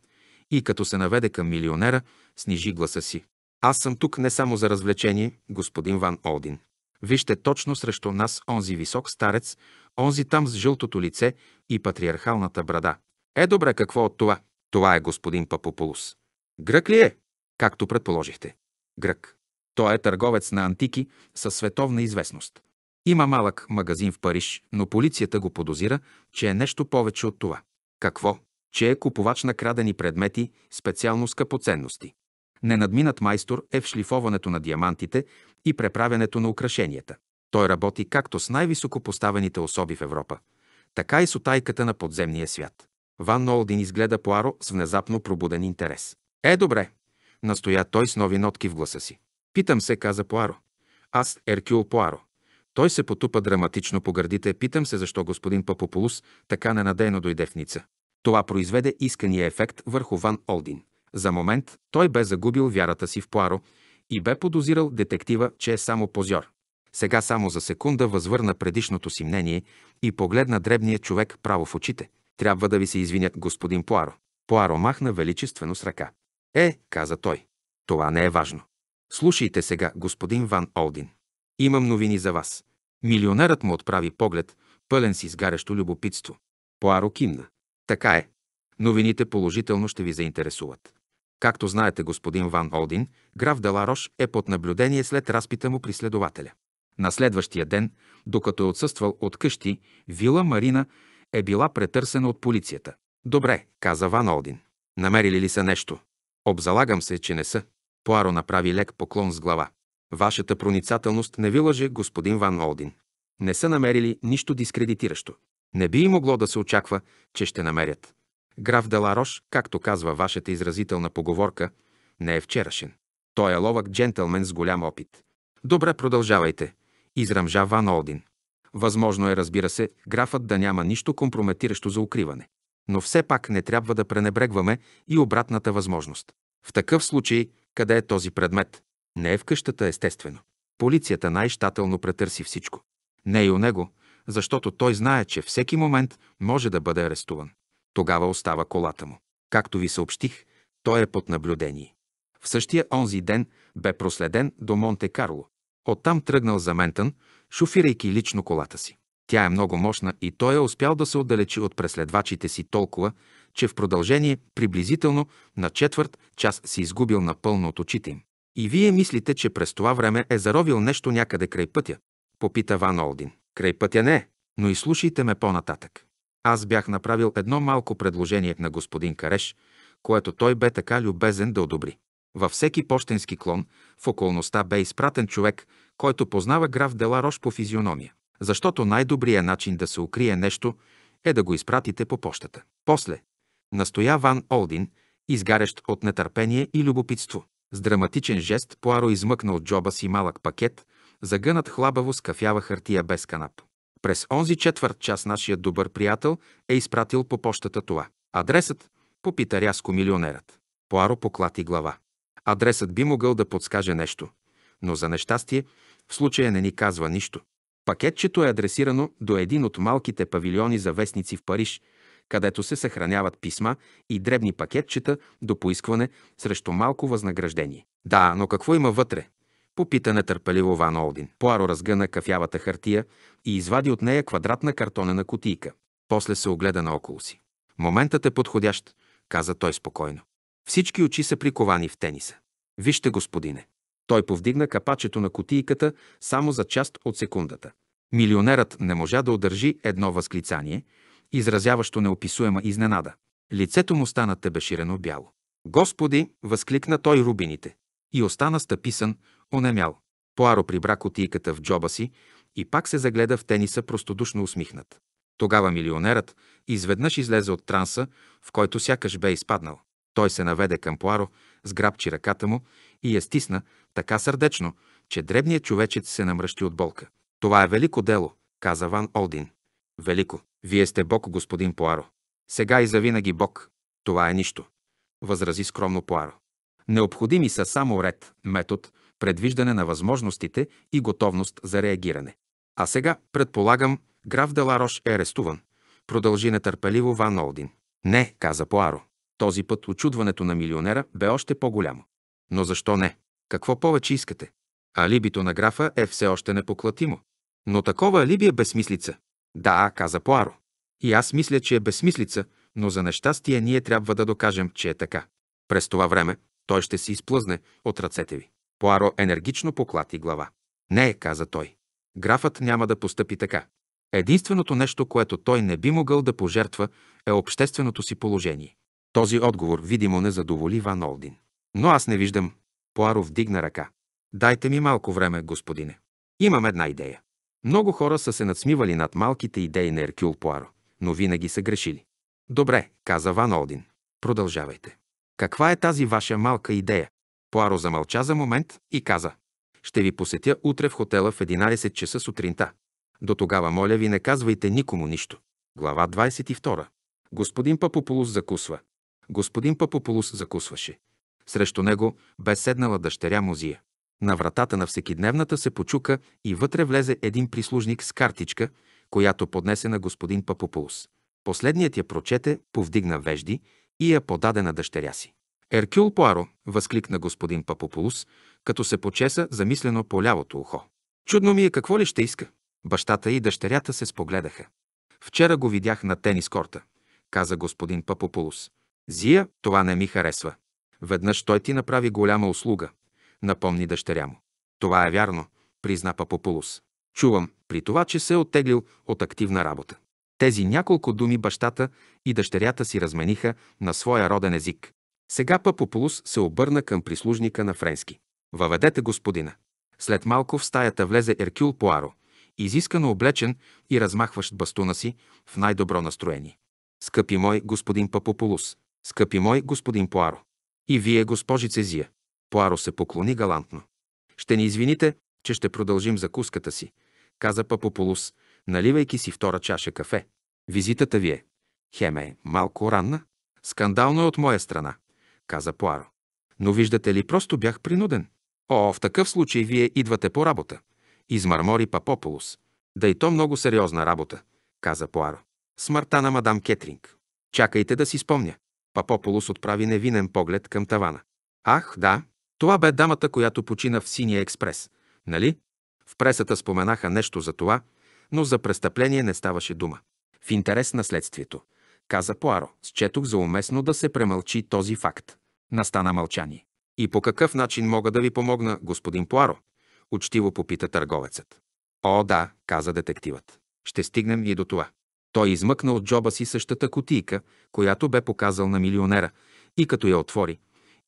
и като се наведе към милионера, снижи гласа си. Аз съм тук не само за развлечение, господин Ван Олдин. Вижте точно срещу нас онзи висок старец, онзи там с жълтото лице и патриархалната брада. Е, добре, какво от това? Това е господин Папополус. Грък ли е? Както предположихте. Грък. Той е търговец на антики със световна известност. Има малък магазин в Париж, но полицията го подозира, че е нещо повече от това. Какво? Че е купувач на крадени предмети, специално скъпоценности. Ненадминат майстор е в шлифоването на диамантите и преправянето на украшенията. Той работи както с най-високо поставените особи в Европа, така и с отайката на подземния свят. Ван Нолдин изгледа Пуаро с внезапно пробуден интерес. Е, добре, настоя той с нови нотки в гласа си. Питам се, каза Пуаро. Аз, Еркюл Пуаро. Той се потупа драматично по гърдите. Питам се, защо господин Папополус така ненадейно дойде в Ница. Това произведе искания ефект върху Ван Олдин. За момент той бе загубил вярата си в Пуаро и бе подозирал детектива, че е само позор. Сега само за секунда възвърна предишното си мнение и погледна дребния човек право в очите. Трябва да ви се извиня, господин Пуаро. Пуаро махна величествено с ръка. Е, каза той. Това не е важно. Слушайте сега, господин Ван Олдин. Имам новини за вас. Милионерът му отправи поглед, пълен с изгарящо любопитство. Пуаро кимна. Така е. Новините положително ще ви заинтересуват. Както знаете, господин Ван Олдин, граф Деларош е под наблюдение след разпита му при следователя. На следващия ден, докато е отсъствал от къщи, вила Марина е била претърсена от полицията. Добре, каза Ван Олдин. Намерили ли са нещо? Обзалагам се, че не са. Пуаро направи лек поклон с глава. Вашата проницателност не ви лъже, господин Ван Олдин. Не са намерили нищо дискредитиращо. Не би и могло да се очаква, че ще намерят. Граф Деларош, както казва вашата изразителна поговорка, не е вчерашен. Той е ловък джентълмен с голям опит. Добре, продължавайте изръмжа Ван Олдин. Възможно е, разбира се, графът да няма нищо компрометиращо за укриване. Но все пак не трябва да пренебрегваме и обратната възможност. В такъв случай, къде е този предмет? Не е в къщата, естествено. Полицията най-щателно претърси всичко. Не и у него, защото той знае, че всеки момент може да бъде арестуван. Тогава остава колата му. Както ви съобщих, той е под наблюдение. В същия онзи ден бе проследен до Монте-Карло. Оттам тръгнал за Ментън, шофирайки лично колата си. Тя е много мощна и той е успял да се отдалечи от преследвачите си толкова, че в продължение приблизително на четвърт час си изгубил напълно от очите им. И вие мислите, че през това време е заровил нещо някъде край пътя? Попита Ван Олдин. Край пътя не, но и слушайте ме по-нататък. Аз бях направил едно малко предложение на господин Кареш, което той бе така любезен да одобри. Във всеки пощенски клон в околността бе изпратен човек, който познава граф Деларош по физиономия. Защото най-добрият начин да се укрие нещо е да го изпратите по пощата. После, настоя Ван Олдин, изгарящ от нетърпение и любопитство. С драматичен жест Пуаро измъкна от джоба си малък пакет, загънат хлабаво с кафява хартия без канап. През онзи четвърт час нашият добър приятел е изпратил по пощата това. Адресът – попита рязко милионерът. Пуаро поклати глава. Адресът би могъл да подскаже нещо, но за нещастие в случая не ни казва нищо. Пакетчето е адресирано до един от малките павилиони за вестници в Париж, където се съхраняват писма и дребни пакетчета до поискване срещу малко възнаграждение. Да, но какво има вътре? Попита нетърпеливо Ван Олдин. Пуаро разгъна кафявата хартия и извади от нея квадратна картонена кутийка. После се огледа наоколо си. Моментът е подходящ, каза той спокойно. Всички очи са приковани в тениса. Вижте, господине. Той повдигна капачето на кутийката само за част от секундата. Милионерът не можа да удържи едно възклицание, изразяващо неописуема изненада. Лицето му стана тебеширено бяло. Господи, възкликна той рубините. И остана стъписан, онемял. Поаро прибра кутийката в джоба си и пак се загледа в тениса простодушно усмихнат. Тогава милионерът изведнъж излезе от транса, в който сякаш бе изпаднал. Той се наведе към Пуаро, сграбчи ръката му и я стисна така сърдечно, че дребният човечец се намръщи от болка. Това е велико дело, каза Ван Олдин. Велико. Вие сте Бог, господин Пуаро. Сега и завинаги Бог. Това е нищо, възрази скромно Пуаро. Необходими са само ред, метод, предвиждане на възможностите и готовност за реагиране. А сега, предполагам, граф Деларош е арестуван. Продължи нетърпеливо Ван Олдин. Не, каза Пуаро. Този път очудването на милионера бе още по-голямо. Но защо не? Какво повече искате? Алибито на графа е все още непоклатимо. Но такова алиби е безсмислица. Да, каза Поаро. И аз мисля, че е безсмислица, но за нещастие ние трябва да докажем, че е така. През това време той ще се изплъзне от ръцете ви. Поаро енергично поклати глава. Не, каза той. Графът няма да постъпи така. Единственото нещо, което той не би могъл да пожертва, е общественото си положение. Този отговор видимо не задоволи Ван Олдин. Но аз не виждам. Поаров дигна ръка. Дайте ми малко време, господине. Имам една идея. Много хора са се надсмивали над малките идеи на Еркюл Поаро, но винаги са грешили. Добре, каза Ван Олдин. Продължавайте. Каква е тази ваша малка идея? Поаро замълча за момент и каза. Ще ви посетя утре в хотела в 11 часа сутринта. До тогава, моля ви, не казвайте никому нищо. Глава 22. Господин Папополус закусва. Господин Папополус закусваше. Срещу него бе седнала дъщеря музия. На вратата на всекидневната се почука и вътре влезе един прислужник с картичка, която поднесе на господин Папополус. Последният я прочете, повдигна вежди и я подаде на дъщеря си. Еркюл Пуаро, възкликна господин Папополус, като се почеса замислено по лявото ухо. Чудно ми е какво ли ще иска. Бащата и дъщерята се спогледаха. Вчера го видях на тенис корта, каза господин Папополус. Зия, това не ми харесва. Веднъж той ти направи голяма услуга, напомни дъщеря му. Това е вярно, призна Папополус. Чувам, при това, че се е оттеглил от активна работа. Тези няколко думи бащата и дъщерята си размениха на своя роден език. Сега Папополус се обърна към прислужника на Френски. Въведете господина. След малко в стаята влезе Еркюл Поаро, изискано облечен и размахващ бастуна си в най-добро настроение. Скъпи мой господин Папополус, Скъпи мой господин Поаро. И вие, госпожице Цезия. Поаро се поклони галантно. Ще ни извините, че ще продължим закуската си, каза Папополус, наливайки си втора чаша кафе. Визитата ви е. Хеме, е малко ранна. Скандално е от моя страна, каза Поаро. Но виждате ли, просто бях принуден. О, в такъв случай вие идвате по работа. Измърмори Папополус. Да и то много сериозна работа, каза Поаро. Смъртта на мадам Кетринг. Чакайте да си спомня. Папополос отправи невинен поглед към тавана. Ах, да, това бе дамата, която почина в Синия експрес, нали? В пресата споменаха нещо за това, но за престъпление не ставаше дума. В интерес на следствието, каза Поаро, счетох за уместно да се премълчи този факт. Настана мълчание. И по какъв начин мога да ви помогна, господин Поаро? Учтиво попита търговецът. О, да, каза детективът. Ще стигнем и до това. Той измъкна от джоба си същата кутийка, която бе показал на милионера, и като я отвори,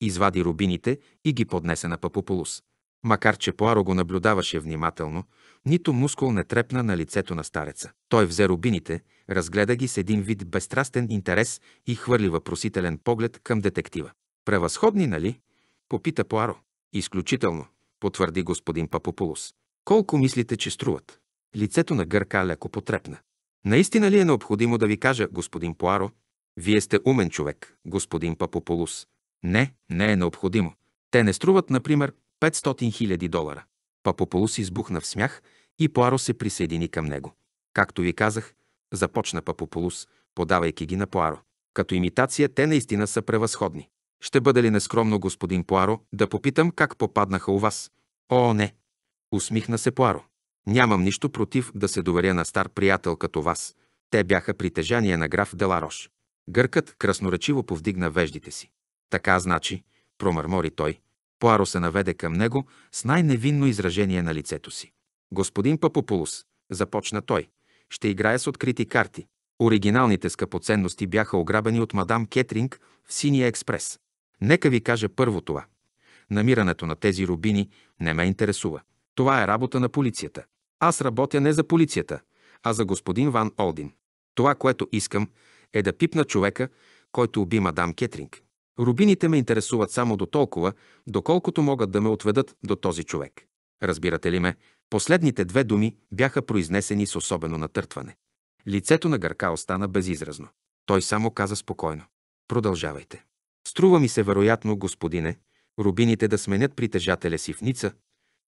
извади рубините и ги поднесе на Папополус. Макар, че Пуаро го наблюдаваше внимателно, нито мускул не трепна на лицето на стареца. Той взе рубините, разгледа ги с един вид безстрастен интерес и хвърли въпросителен поглед към детектива. «Превъзходни, нали?» – попита Пуаро. «Изключително», потвърди господин Папополус. «Колко мислите, че струват?» Лицето на гърка леко потрепна. Наистина ли е необходимо да ви кажа, господин Пуаро, вие сте умен човек, господин Папополус? Не, не е необходимо. Те не струват, например, 500 000 долара. Папополус избухна в смях и Пуаро се присъедини към него. Както ви казах, започна Папополус, подавайки ги на Пуаро. Като имитация те наистина са превъзходни. Ще бъде ли нескромно, господин Пуаро, да попитам как попаднаха у вас? О, не! Усмихна се Пуаро. Нямам нищо против да се доверя на стар приятел като вас. Те бяха притежание на граф Деларош. Гъркът красноречиво повдигна веждите си. Така значи, промърмори той. Пуаро се наведе към него с най-невинно изражение на лицето си. Господин Папополус, започна той, ще играе с открити карти. Оригиналните скъпоценности бяха ограбени от мадам Кетринг в Синия експрес. Нека ви кажа първо това. Намирането на тези рубини не ме интересува. Това е работа на полицията. Аз работя не за полицията, а за господин Ван Олдин. Това, което искам, е да пипна човека, който уби мадам Кетринг. Рубините ме интересуват само до толкова, доколкото могат да ме отведат до този човек. Разбирате ли ме? Последните две думи бяха произнесени с особено натъртване. Лицето на Гърка остана безизразно. Той само каза спокойно. Продължавайте. Струва ми се вероятно, господине, рубините да сменят притежателя си в Ница,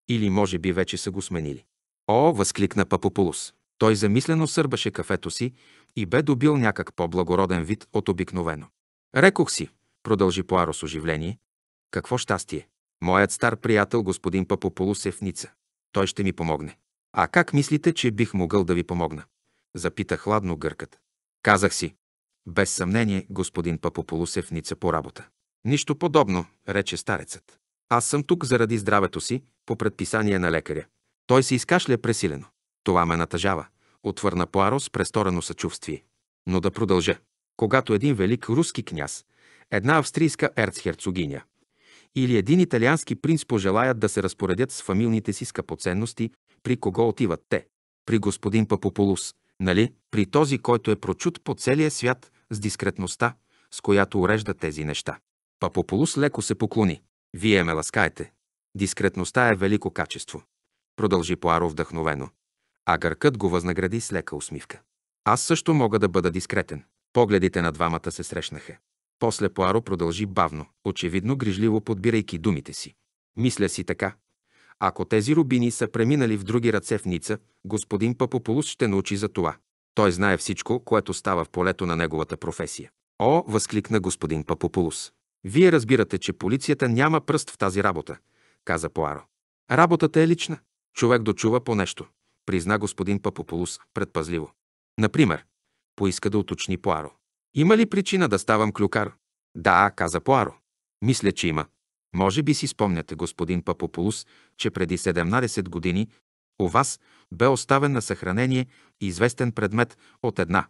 или може би вече са го сменили. О, възкликна Папополус. Той замислено сърбаше кафето си и бе добил някак по-благороден вид от обикновено. Рекох си, продължи Пуаро с оживление. Какво щастие! Моят стар приятел, господин Папополус е в Ница. Той ще ми помогне. А как мислите, че бих могъл да ви помогна? Запита хладно гъркът. Казах си. Без съмнение, господин Папополус е в Ница по работа. Нищо подобно, рече старецът. Аз съм тук заради здравето си, по предписание на лекаря. Той се изкашля пресилено. Това ме натъжава, отвърна Пуаро с престорено съчувствие. Но да продължа. Когато един велик руски княз, една австрийска ерцхерцогиня или един италиански принц пожелаят да се разпоредят с фамилните си скъпоценности, при кого отиват те? При господин Папополус, нали? При този, който е прочут по целия свят с дискретността, с която урежда тези неща. Папополус леко се поклони. Вие ме ласкаете. Дискретността е велико качество продължи Поаро вдъхновено. А гъркът го възнагради с лека усмивка. Аз също мога да бъда дискретен. Погледите на двамата се срещнаха. После Поаро продължи бавно, очевидно грижливо подбирайки думите си. Мисля си така. Ако тези рубини са преминали в други ръце в Ница, господин Папополус ще научи за това. Той знае всичко, което става в полето на неговата професия. О, възкликна господин Папополус. Вие разбирате, че полицията няма пръст в тази работа, каза Поаро. Работата е лична. Човек дочува по нещо, призна господин Папополус предпазливо. Например, поиска да уточни Поаро. Има ли причина да ставам клюкар? Да, каза Поаро. Мисля, че има. Може би си спомняте, господин Папополус, че преди 17 години у вас бе оставен на съхранение известен предмет от една,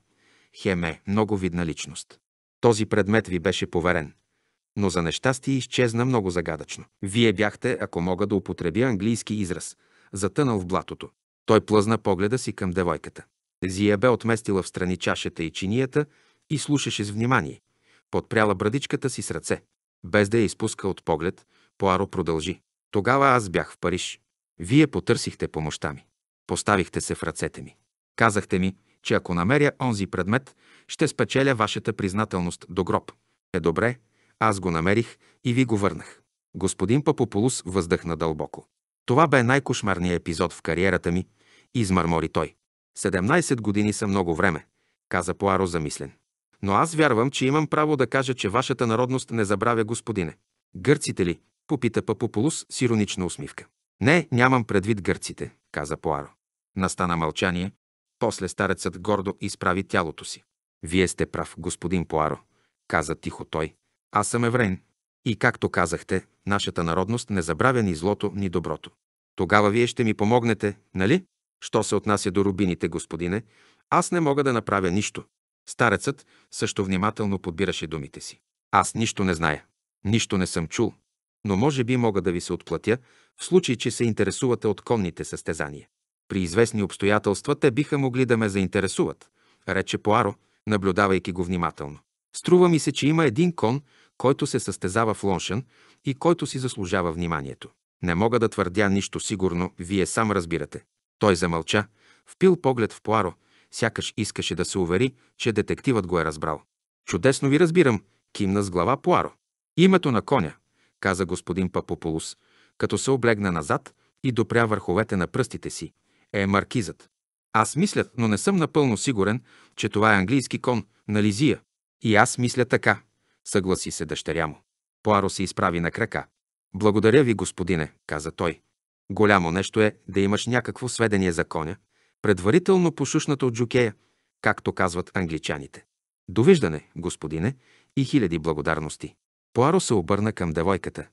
хеме, много видна личност. Този предмет ви беше поверен. Но за нещастие изчезна много загадъчно. Вие бяхте, ако мога да употребя английски израз, затънал в блатото. Той плъзна погледа си към девойката. Зия бе отместила в страни чашата и чинията и слушаше с внимание. Подпряла брадичката си с ръце. Без да я изпуска от поглед, Поаро продължи. Тогава аз бях в Париж. Вие потърсихте помощта ми. Поставихте се в ръцете ми. Казахте ми, че ако намеря онзи предмет, ще спечеля вашата признателност до гроб. Е добре, аз го намерих и ви го върнах. Господин Папополус въздъхна дълбоко. Това бе най-кошмарният епизод в кариерата ми, измърмори той. 17 години са много време, каза Пуаро замислен. Но аз вярвам, че имам право да кажа, че вашата народност не забравя господине. Гърците ли? попита Папополус с иронична усмивка. Не, нямам предвид гърците, каза Пуаро. Настана мълчание, после старецът гордо изправи тялото си. Вие сте прав, господин Пуаро, каза тихо той. Аз съм еврейн. И както казахте, нашата народност не забравя ни злото, ни доброто. Тогава вие ще ми помогнете, нали? Що се отнася до рубините, господине, аз не мога да направя нищо. Старецът също внимателно подбираше думите си. Аз нищо не зная. Нищо не съм чул. Но може би мога да ви се отплатя, в случай, че се интересувате от конните състезания. При известни обстоятелства те биха могли да ме заинтересуват, рече Поаро, наблюдавайки го внимателно. Струва ми се, че има един кон, който се състезава в лоншен и който си заслужава вниманието. Не мога да твърдя нищо сигурно, вие сам разбирате. Той замълча, впил поглед в Пуаро, сякаш искаше да се увери, че детективът го е разбрал. Чудесно ви разбирам, кимна с глава Пуаро. Името на коня, каза господин Папополус, като се облегна назад и допря върховете на пръстите си, е маркизът. Аз мисля, но не съм напълно сигурен, че това е английски кон на Лизия. И аз мисля така, съгласи се дъщеря му. Поаро се изправи на крака. Благодаря ви, господине, каза той. Голямо нещо е да имаш някакво сведение за коня, предварително пошушната от джукея, както казват англичаните. Довиждане, господине, и хиляди благодарности. Поаро се обърна към девойката.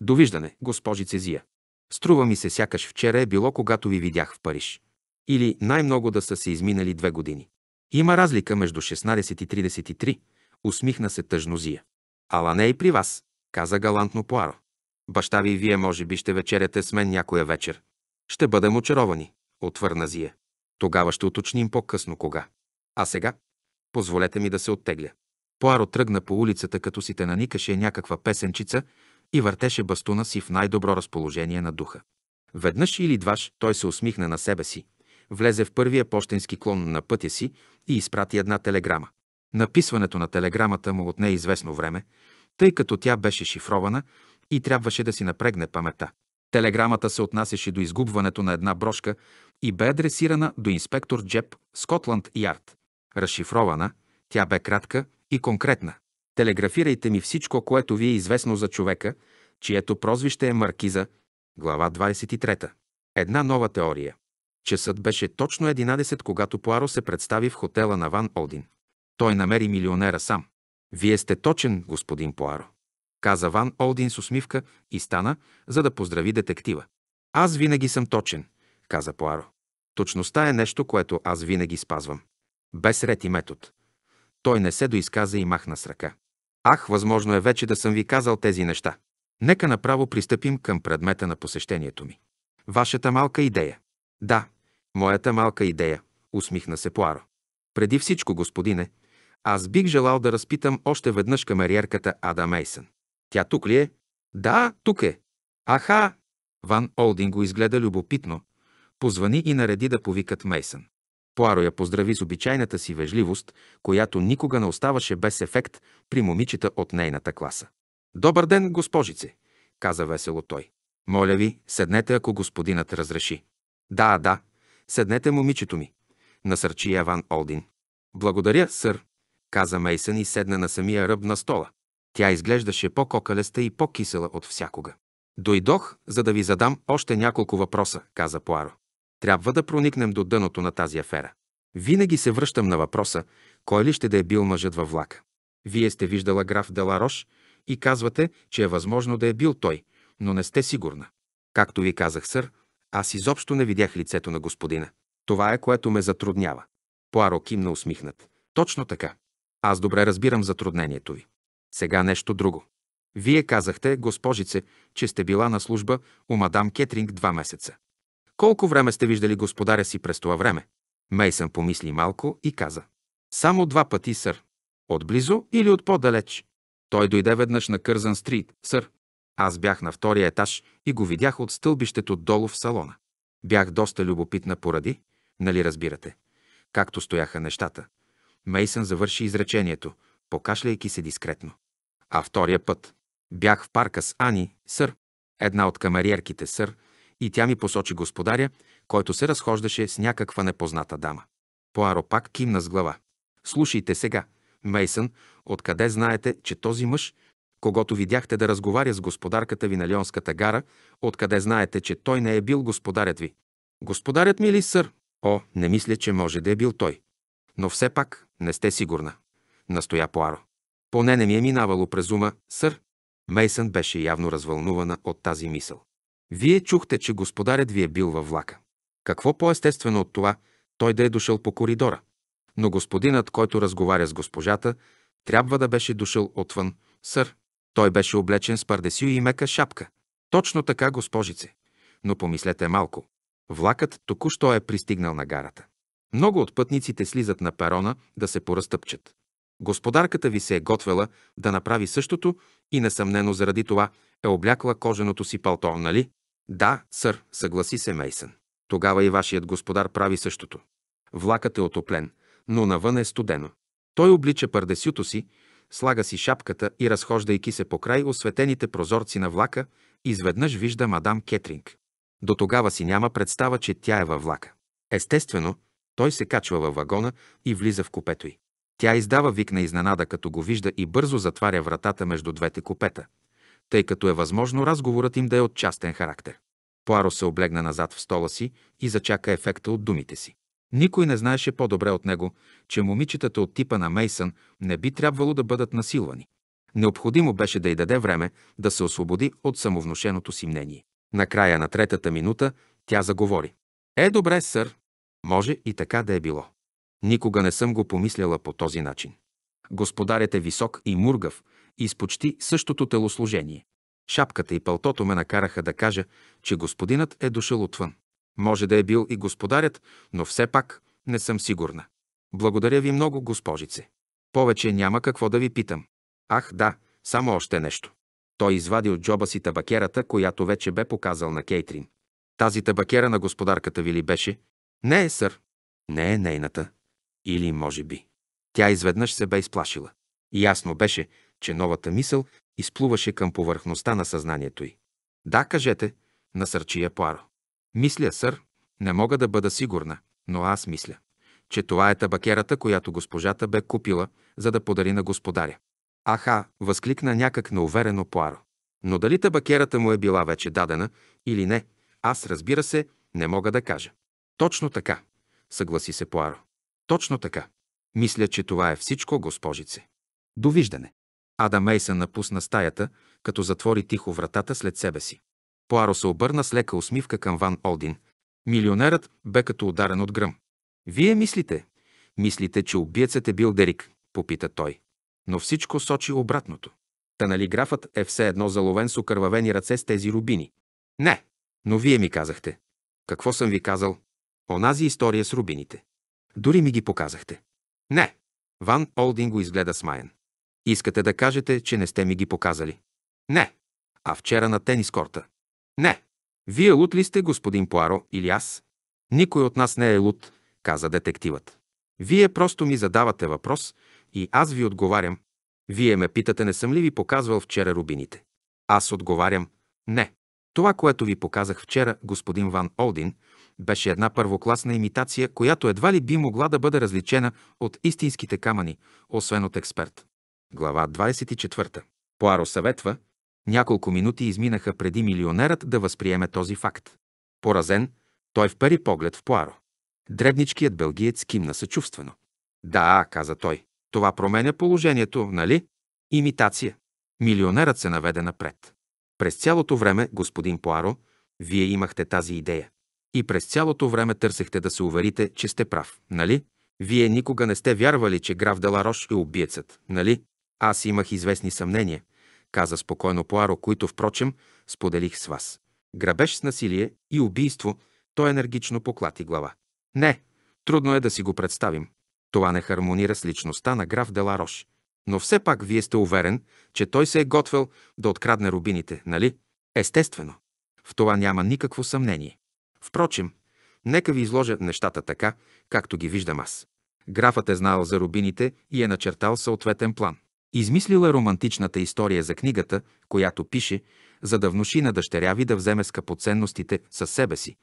Довиждане, госпожи Цезия, Струва ми се сякаш вчера е било, когато ви видях в Париж. Или най-много да са се изминали две години. Има разлика между 16 и 33, усмихна се тъжно Зия. Ала не е и при вас, каза галантно Пуаро. Баща ви и вие може би ще вечеряте с мен някоя вечер. Ще бъдем очаровани, отвърна Зия. Тогава ще уточним по-късно кога. А сега? Позволете ми да се оттегля. Пуаро тръгна по улицата, като си те наникаше някаква песенчица и въртеше бастуна си в най-добро разположение на духа. Веднъж или дваш той се усмихна на себе си, влезе в първия почтенски клон на пътя си и изпрати една телеграма. Написването на телеграмата му отне известно време, тъй като тя беше шифрована и трябваше да си напрегне паметта. Телеграмата се отнасяше до изгубването на една брошка и бе адресирана до инспектор Джеб, Скотланд Ярд. Разшифрована, тя бе кратка и конкретна. Телеграфирайте ми всичко, което ви е известно за човека, чието прозвище е Маркиза, глава 23. Една нова теория. Часът беше точно 11, когато Пуаро се представи в хотела на Ван Олдин. Той намери милионера сам. Вие сте точен, господин Поаро. каза Ван Олдин с усмивка и стана, за да поздрави детектива. Аз винаги съм точен, каза Поаро. Точността е нещо, което аз винаги спазвам. Без ред и метод. Той не се доизказа и махна с ръка. Ах, възможно е вече да съм ви казал тези неща. Нека направо пристъпим към предмета на посещението ми. Вашата малка идея. Да, моята малка идея, усмихна се Поаро. Преди всичко, господине, аз бих желал да разпитам още веднъж камериерката Ада Мейсън. Тя тук ли е? Да, тук е. Аха! Ван Олдин го изгледа любопитно, позвани и нареди да повикат Мейсън. Пуаро я поздрави с обичайната си вежливост, която никога не оставаше без ефект при момичета от нейната класа. «Добър ден, госпожице!» каза весело той. «Моля ви, седнете, ако господинът разреши». «Да, да, седнете, момичето ми», насърчи Яван Олдин. «Благодаря, сър», каза Мейсън и седна на самия ръб на стола. Тя изглеждаше по-кокалеста и по-кисела от всякога. Дойдох, за да ви задам още няколко въпроса, каза Пуаро. Трябва да проникнем до дъното на тази афера. Винаги се връщам на въпроса, кой ли ще да е бил мъжът във влака. Вие сте виждала граф Деларош и казвате, че е възможно да е бил той, но не сте сигурна. Както ви казах, сър, аз изобщо не видях лицето на господина. Това е, което ме затруднява. Пуаро кимна усмихнат. Точно така. Аз добре разбирам затруднението ви. Сега нещо друго. Вие казахте, госпожице, че сте била на служба у мадам Кетринг два месеца. Колко време сте виждали господаря си през това време? Мейсън помисли малко и каза. Само два пъти, сър. Отблизо или от по-далеч? Той дойде веднъж на Кързан стрит, сър. Аз бях на втория етаж и го видях от стълбището долу в салона. Бях доста любопитна поради, нали разбирате, както стояха нещата. Мейсън завърши изречението, покашляйки се дискретно. А втория път. Бях в парка с Ани, сър, една от камериерките, сър, и тя ми посочи господаря, който се разхождаше с някаква непозната дама. Поаро пак кимна с глава. Слушайте сега, Мейсън, откъде знаете, че този мъж, когато видяхте да разговаря с господарката ви на Лионската гара, откъде знаете, че той не е бил господарят ви? Господарят ми ли, сър? О, не мисля, че може да е бил той. Но все пак, не сте сигурна, настоя Поаро. Поне не ми е минавало през ума, сър. Мейсън беше явно развълнувана от тази мисъл. Вие чухте, че господарят ви е бил във влака. Какво по-естествено от това, той да е дошъл по коридора? Но господинът, който разговаря с госпожата, трябва да беше дошъл отвън, сър. Той беше облечен с пардесю и мека шапка. Точно така, госпожице. Но помислете малко. Влакът току-що е пристигнал на гарата. Много от пътниците слизат на перона да се поразтъпчат. Господарката ви се е готвела да направи същото и несъмнено заради това е облякла коженото си палто, нали? Да, сър, съгласи се Мейсън. Тогава и вашият господар прави същото. Влакът е отоплен, но навън е студено. Той облича пардесюто си, слага си шапката и разхождайки се по край осветените прозорци на влака, изведнъж вижда мадам Кетринг. До тогава си няма представа, че тя е във влака. Естествено, той се качва във вагона и влиза в купето й. Тя издава вик на изненада, като го вижда и бързо затваря вратата между двете купета, тъй като е възможно разговорът им да е от частен характер. Пуаро се облегна назад в стола си и зачака ефекта от думите си. Никой не знаеше по-добре от него, че момичетата от типа на Мейсън не би трябвало да бъдат насилвани. Необходимо беше да й даде време да се освободи от самовношеното си мнение. Накрая на третата минута тя заговори. Е, добре, сър, може и така да е било. Никога не съм го помисляла по този начин. Господарят е висок и мургав и с почти същото телосложение. Шапката и пълтото ме накараха да кажа, че господинът е дошъл отвън. Може да е бил и господарят, но все пак не съм сигурна. Благодаря ви много, госпожице. Повече няма какво да ви питам. Ах, да, само още нещо. Той извади от джоба си табакерата, която вече бе показал на Кейтрин. Тази табакера на господарката ви ли беше? Не е, сър. Не е нейната. Или може би. Тя изведнъж се бе изплашила. Ясно беше, че новата мисъл изплуваше към повърхността на съзнанието й. Да, кажете, насърчи я Пуаро. Мисля, сър, не мога да бъда сигурна, но аз мисля, че това е табакерата, която госпожата бе купила, за да подари на господаря. Аха, възкликна някак неуверено Пуаро. Но дали табакерата му е била вече дадена или не, аз разбира се, не мога да кажа. Точно така, съгласи се Пуаро. Точно така. Мисля, че това е всичко, госпожице. Довиждане. Ада Мейсън напусна стаята, като затвори тихо вратата след себе си. Пуаро се обърна с лека усмивка към Ван Олдин. Милионерът бе като ударен от гръм. Вие мислите, мислите, че убиецът е бил Дерик, попита той. Но всичко сочи обратното. Та нали графът е все едно заловен с окървавени ръце с тези рубини? Не, но вие ми казахте. Какво съм ви казал? Онази история с рубините. Дори ми ги показахте. Не. Ван Олдин го изгледа смаян. Искате да кажете, че не сте ми ги показали? Не. А вчера на тенис корта? Не. Вие лут ли сте, господин Пуаро, или аз? Никой от нас не е лут, каза детективът. Вие просто ми задавате въпрос и аз ви отговарям. Вие ме питате, не съм ли ви показвал вчера рубините? Аз отговарям, не. Това, което ви показах вчера, господин Ван Олдин, беше една първокласна имитация, която едва ли би могла да бъде различена от истинските камъни, освен от експерт. Глава 24. Пуаро съветва. Няколко минути изминаха преди милионерът да възприеме този факт. Поразен, той впери поглед в Пуаро. Дребничкият белгиец кимна съчувствено. Да, каза той. Това променя положението, нали? Имитация. Милионерът се наведе напред. През цялото време, господин Пуаро, вие имахте тази идея. И през цялото време търсехте да се уверите, че сте прав, нали? Вие никога не сте вярвали, че граф Деларош е убиецът, нали? Аз имах известни съмнения, каза спокойно Пуаро, които, впрочем, споделих с вас. Грабеж с насилие и убийство, той енергично поклати глава. Не, трудно е да си го представим. Това не хармонира с личността на граф Деларош. Но все пак вие сте уверен, че той се е готвил да открадне рубините, нали? Естествено. В това няма никакво съмнение. Впрочем, нека ви изложа нещата така, както ги виждам аз. Графът е знал за рубините и е начертал съответен план. Измислил е романтичната история за книгата, която пише, за да внуши на дъщеря ви да вземе скъпоценностите със себе си,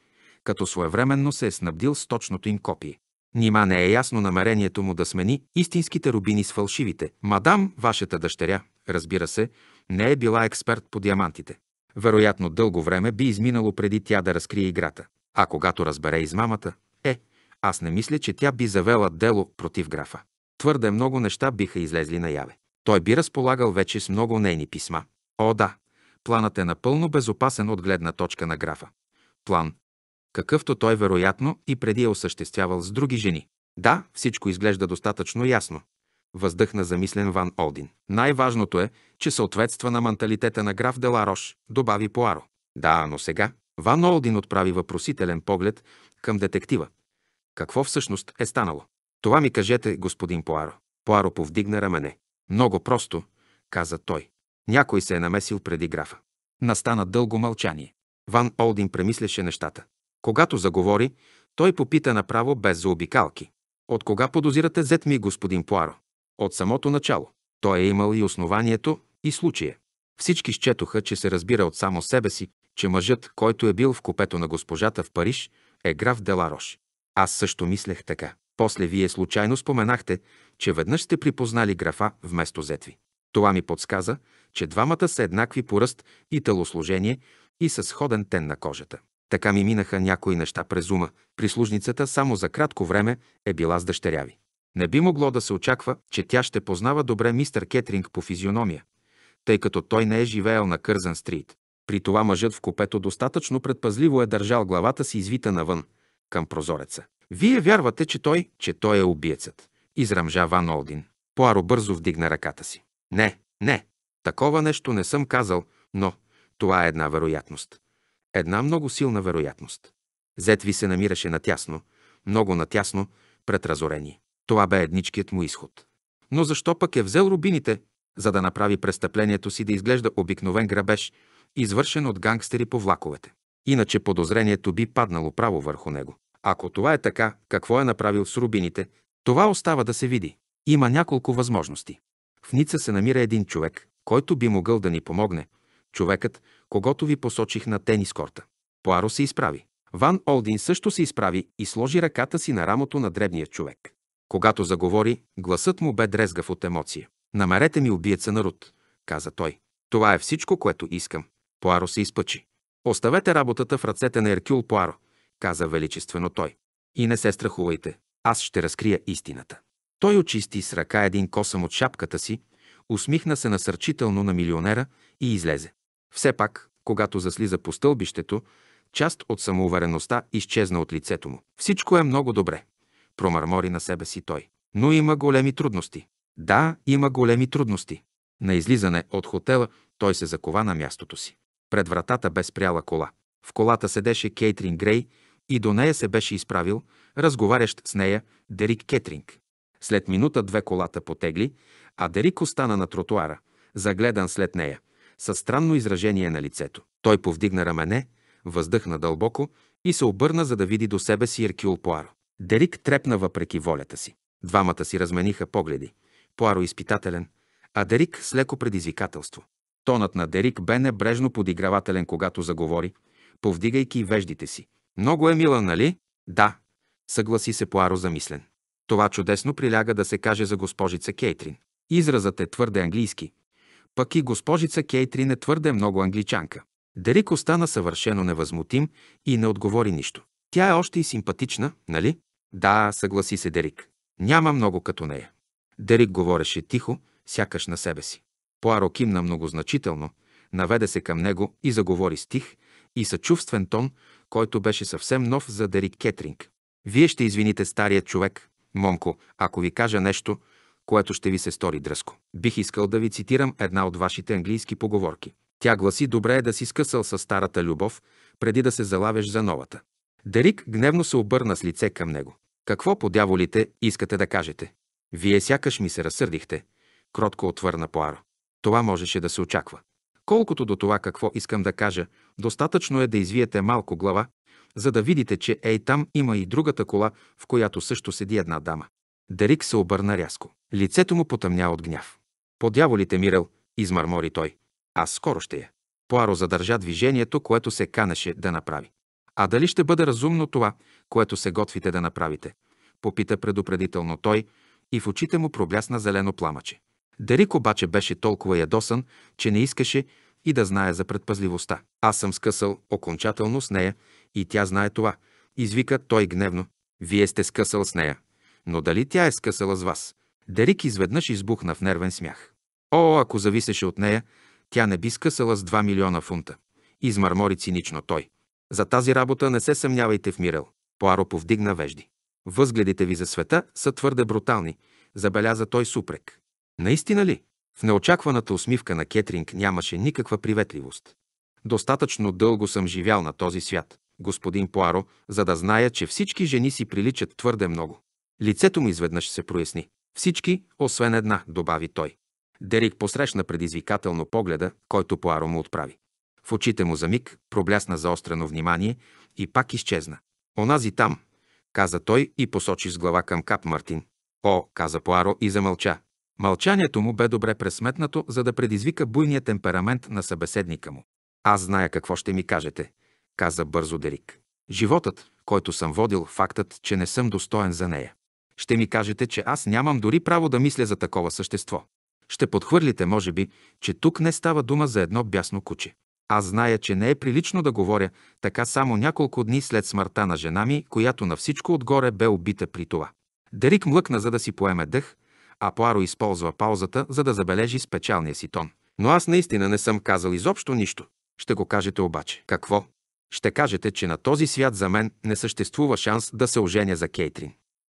като своевременно се е снабдил с точното им копие. Нима не е ясно намерението му да смени истинските рубини с фалшивите. Мадам, вашата дъщеря, разбира се, не е била експерт по диамантите вероятно дълго време би изминало преди тя да разкрие играта. А когато разбере измамата, е, аз не мисля, че тя би завела дело против графа. Твърде много неща биха излезли наяве. Той би разполагал вече с много нейни писма. О, да, планът е напълно безопасен от гледна точка на графа. План, какъвто той вероятно и преди е осъществявал с други жени. Да, всичко изглежда достатъчно ясно въздъхна замислен Ван Олдин. Най-важното е, че съответства на менталитета на граф Деларош, добави Поаро. Да, но сега. Ван Олдин отправи въпросителен поглед към детектива. Какво всъщност е станало? Това ми кажете, господин Поаро. Поаро повдигна рамене. Много просто, каза той. Някой се е намесил преди графа. Настана дълго мълчание. Ван Олдин премисляше нещата. Когато заговори, той попита направо без заобикалки. От кога подозирате зет ми, господин Пуаро? От самото начало. Той е имал и основанието, и случая. Всички счетоха, че се разбира от само себе си, че мъжът, който е бил в купето на госпожата в Париж, е граф Деларош. Аз също мислех така. После вие случайно споменахте, че веднъж сте припознали графа вместо зетви. Това ми подсказа, че двамата са еднакви по ръст и телосложение и със сходен тен на кожата. Така ми минаха някои неща през ума. Прислужницата само за кратко време е била с дъщеряви. Не би могло да се очаква, че тя ще познава добре мистер Кетринг по физиономия, тъй като той не е живеел на Кързън стрит. При това мъжът в копето достатъчно предпазливо е държал главата си извита навън, към прозореца. Вие вярвате, че той, че той е убиецът, израмжа Ван Олдин. Поаро бързо вдигна ръката си. Не, не, такова нещо не съм казал, но това е една вероятност. Една много силна вероятност. Зет ви се намираше натясно, много натясно, пред разорение. Това бе едничкият му изход. Но защо пък е взел рубините, за да направи престъплението си да изглежда обикновен грабеж, извършен от гангстери по влаковете? Иначе подозрението би паднало право върху него. Ако това е така, какво е направил с рубините, това остава да се види. Има няколко възможности. В Ница се намира един човек, който би могъл да ни помогне. Човекът, когато ви посочих на тенис корта. Пуаро се изправи. Ван Олдин също се изправи и сложи ръката си на рамото на дребния човек. Когато заговори, гласът му бе дрезгав от емоция. Намерете ми убиеца на Руд, каза той. Това е всичко, което искам. Поаро се изпъчи. Оставете работата в ръцете на Еркюл Поаро, каза величествено той. И не се страхувайте, аз ще разкрия истината. Той очисти с ръка един косъм от шапката си, усмихна се насърчително на милионера и излезе. Все пак, когато заслиза по стълбището, част от самоувереността изчезна от лицето му. Всичко е много добре промърмори на себе си той. Но има големи трудности. Да, има големи трудности. На излизане от хотела той се закова на мястото си. Пред вратата бе спряла кола. В колата седеше Кейтрин Грей и до нея се беше изправил, разговарящ с нея, Дерик Кетринг. След минута две колата потегли, а Дерик остана на тротуара, загледан след нея, със странно изражение на лицето. Той повдигна рамене, въздъхна дълбоко и се обърна, за да види до себе си Еркюл Пуаро. Дерик трепна въпреки волята си. Двамата си размениха погледи. Пуаро изпитателен, а Дерик с леко предизвикателство. Тонът на Дерик бе небрежно подигравателен, когато заговори, повдигайки веждите си. Много е мила, нали? Да, съгласи се Пуаро замислен. Това чудесно приляга да се каже за госпожица Кейтрин. Изразът е твърде английски. Пък и госпожица Кейтрин е твърде много англичанка. Дерик остана съвършено невъзмутим и не отговори нищо. Тя е още и симпатична, нали? Да, съгласи се Дерик. Няма много като нея. Дерик говореше тихо, сякаш на себе си. Пуаро кимна многозначително, наведе се към него и заговори стих и съчувствен тон, който беше съвсем нов за Дерик Кетринг. Вие ще извините стария човек, момко, ако ви кажа нещо, което ще ви се стори дръско. Бих искал да ви цитирам една от вашите английски поговорки. Тя гласи «Добре е да си скъсал с старата любов, преди да се залавеш за новата». Дерик гневно се обърна с лице към него. Какво по дяволите искате да кажете? Вие сякаш ми се разсърдихте, кротко отвърна Поаро. Това можеше да се очаква. Колкото до това какво искам да кажа, достатъчно е да извиете малко глава, за да видите, че ей там има и другата кола, в която също седи една дама. Дерик се обърна рязко. Лицето му потъмня от гняв. По дяволите, Мирел, измърмори той. Аз скоро ще я. Поаро задържа движението, което се канеше да направи. А дали ще бъде разумно това, което се готвите да направите? Попита предупредително той и в очите му проблясна зелено пламъче. Дарик обаче беше толкова ядосан, че не искаше и да знае за предпазливостта. Аз съм скъсал окончателно с нея и тя знае това. Извика той гневно. Вие сте скъсал с нея. Но дали тя е скъсала с вас? Дарик изведнъж избухна в нервен смях. О, ако зависеше от нея, тя не би скъсала с 2 милиона фунта. Измърмори цинично той. За тази работа не се съмнявайте в Мирел. Пуаро повдигна вежди. Възгледите ви за света са твърде брутални, забеляза той супрек. Наистина ли? В неочакваната усмивка на Кетринг нямаше никаква приветливост. Достатъчно дълго съм живял на този свят, господин Пуаро, за да зная, че всички жени си приличат твърде много. Лицето му изведнъж се проясни. Всички, освен една, добави той. Дерик посрещна предизвикателно погледа, който Пуаро му отправи. В очите му за миг проблясна заострено внимание и пак изчезна. Онази там, каза той и посочи с глава към кап Мартин. О, каза Пуаро и замълча. Мълчанието му бе добре пресметнато, за да предизвика буйния темперамент на събеседника му. Аз зная какво ще ми кажете, каза бързо Дерик. Животът, който съм водил, фактът, че не съм достоен за нея. Ще ми кажете, че аз нямам дори право да мисля за такова същество. Ще подхвърлите, може би, че тук не става дума за едно бясно куче. Аз зная, че не е прилично да говоря така само няколко дни след смъртта на жена ми, която на всичко отгоре бе убита при това. Дерик млъкна, за да си поеме дъх, а Пуаро използва паузата, за да забележи с печалния си тон. Но аз наистина не съм казал изобщо нищо. Ще го кажете обаче. Какво? Ще кажете, че на този свят за мен не съществува шанс да се оженя за Кейтрин.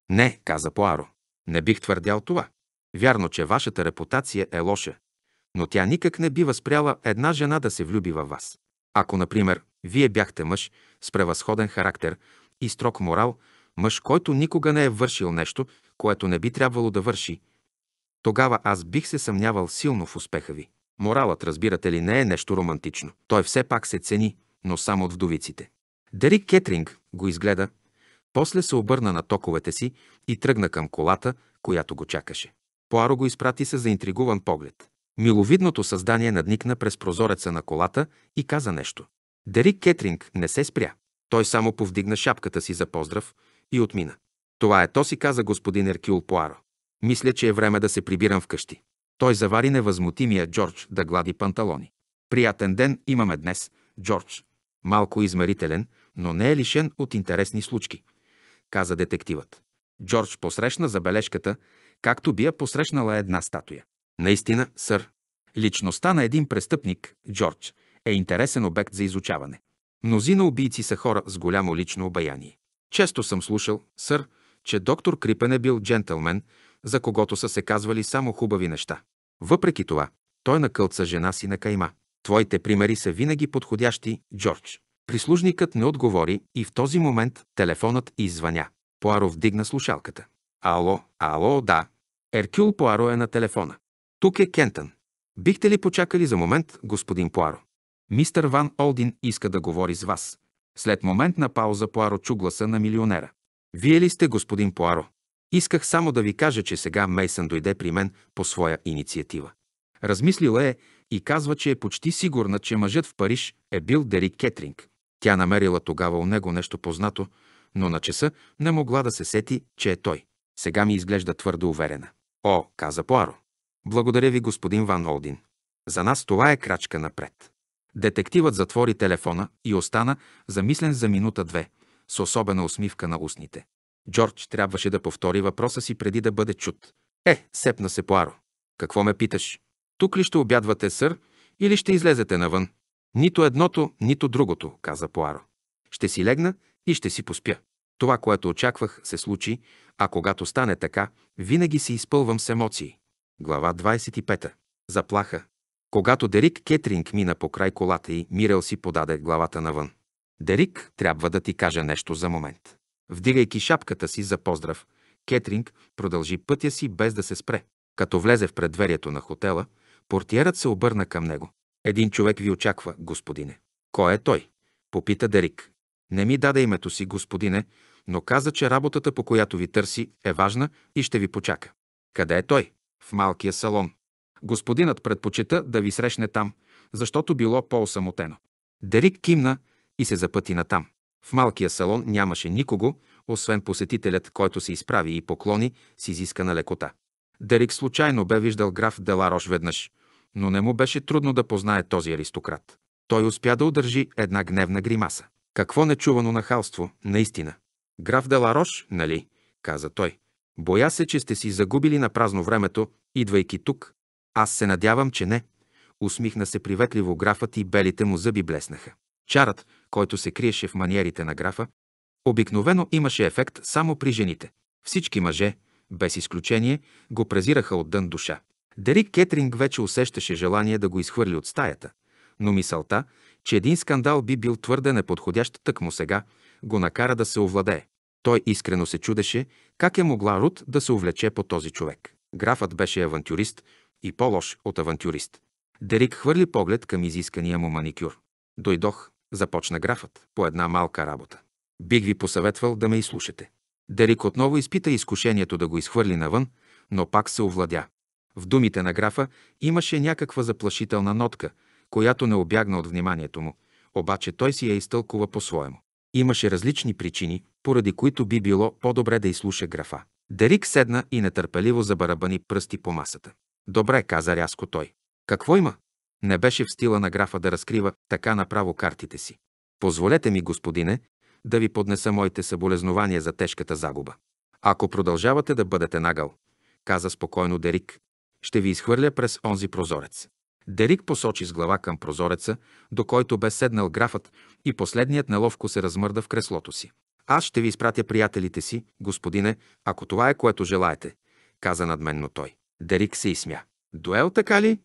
Не, каза Пуаро. Не бих твърдял това. Вярно, че вашата репутация е лоша, но тя никак не бива спряла една жена да се влюби във вас. Ако, например, вие бяхте мъж с превъзходен характер и строг морал, мъж, който никога не е вършил нещо, което не би трябвало да върши, тогава аз бих се съмнявал силно в успеха ви. Моралът, разбирате ли, не е нещо романтично. Той все пак се цени, но само от вдовиците. Дерик Кетринг го изгледа, после се обърна на токовете си и тръгна към колата, която го чакаше. Поаро го изпрати с заинтригуван поглед. Миловидното създание надникна през прозореца на колата и каза нещо. Дерик Кетринг не се спря. Той само повдигна шапката си за поздрав и отмина. Това е то си каза господин Еркюл Пуаро. Мисля, че е време да се прибирам вкъщи. Той завари невъзмутимия Джордж да глади панталони. Приятен ден имаме днес, Джордж. Малко измерителен, но не е лишен от интересни случки, каза детективът. Джордж посрещна забележката, както би я посрещнала една статуя. Наистина, сър, личността на един престъпник, Джордж, е интересен обект за изучаване. Мнозина убийци са хора с голямо лично обаяние. Често съм слушал, сър, че доктор Крипен е бил джентълмен, за когото са се казвали само хубави неща. Въпреки това, той накълца жена си на кайма. Твоите примери са винаги подходящи, Джордж. Прислужникът не отговори и в този момент телефонът извъня. Поаро вдигна слушалката. Ало, ало, да. Еркюл поаро е на телефона. Тук е Кентън. Бихте ли почакали за момент, господин Пуаро? Мистър Ван Олдин иска да говори с вас. След моментна пауза Пуаро чу гласа на милионера. Вие ли сте господин Пуаро? Исках само да ви кажа, че сега Мейсън дойде при мен по своя инициатива. Размислила е и казва, че е почти сигурна, че мъжът в Париж е бил Дерик Кетринг. Тя намерила тогава у него нещо познато, но на часа не могла да се сети, че е той. Сега ми изглежда твърдо уверена. О, каза Пуаро, благодаря ви, господин Ван Олдин. За нас това е крачка напред. Детективът затвори телефона и остана замислен за минута-две, с особена усмивка на устните. Джордж трябваше да повтори въпроса си преди да бъде чут. Е, сепна се Пуаро. Какво ме питаш? Тук ли ще обядвате, сър, или ще излезете навън? Нито едното, нито другото, каза Пуаро. Ще си легна и ще си поспя. Това, което очаквах, се случи, а когато стане така, винаги се изпълвам с емоции. Глава 25. Заплаха. Когато Дерик Кетринг мина по край колата й, Мирел си подаде главата навън. Дерик, трябва да ти кажа нещо за момент. Вдигайки шапката си за поздрав, Кетринг продължи пътя си без да се спре. Като влезе в предверието на хотела, портиерът се обърна към него. Един човек ви очаква, господине. Кой е той? Попита Дерик. Не ми даде името си, господине, но каза, че работата, по която ви търси, е важна и ще ви почака. Къде е той? в малкия салон. Господинът предпочита да ви срещне там, защото било по-осамотено. Дерик кимна и се запъти на там. В малкия салон нямаше никого, освен посетителят, който се изправи и поклони с изискана лекота. Дерик случайно бе виждал граф Деларош веднъж, но не му беше трудно да познае този аристократ. Той успя да удържи една гневна гримаса. Какво нечувано нахалство, наистина. Граф Деларош, нали? каза той. Боя се, че сте си загубили на празно времето, идвайки тук. Аз се надявам, че не. Усмихна се приветливо графът и белите му зъби блеснаха. Чарът, който се криеше в маниерите на графа, обикновено имаше ефект само при жените. Всички мъже, без изключение, го презираха от дън душа. Дерик Кетринг вече усещаше желание да го изхвърли от стаята, но мисълта, че един скандал би бил твърде неподходящ тък му сега, го накара да се овладее. Той искрено се чудеше как е могла Рут да се увлече по този човек. Графът беше авантюрист и по-лош от авантюрист. Дерик хвърли поглед към изискания му маникюр. Дойдох, започна графът, по една малка работа. Бих ви посъветвал да ме изслушате. Дерик отново изпита изкушението да го изхвърли навън, но пак се овладя. В думите на графа имаше някаква заплашителна нотка, която не обягна от вниманието му, обаче той си я изтълкува по-своему. Имаше различни причини, поради които би било по-добре да изслуша графа. Дерик седна и нетърпеливо забарабани пръсти по масата. Добре, каза рязко той. Какво има? Не беше в стила на графа да разкрива така направо картите си. Позволете ми, господине, да ви поднеса моите съболезнования за тежката загуба. Ако продължавате да бъдете нагъл, каза спокойно Дерик, ще ви изхвърля през онзи прозорец. Дерик посочи с глава към прозореца, до който бе седнал графът и последният неловко се размърда в креслото си. Аз ще ви изпратя приятелите си, господине, ако това е което желаете, каза надменно той. Дерик се изсмя. Дуел така ли?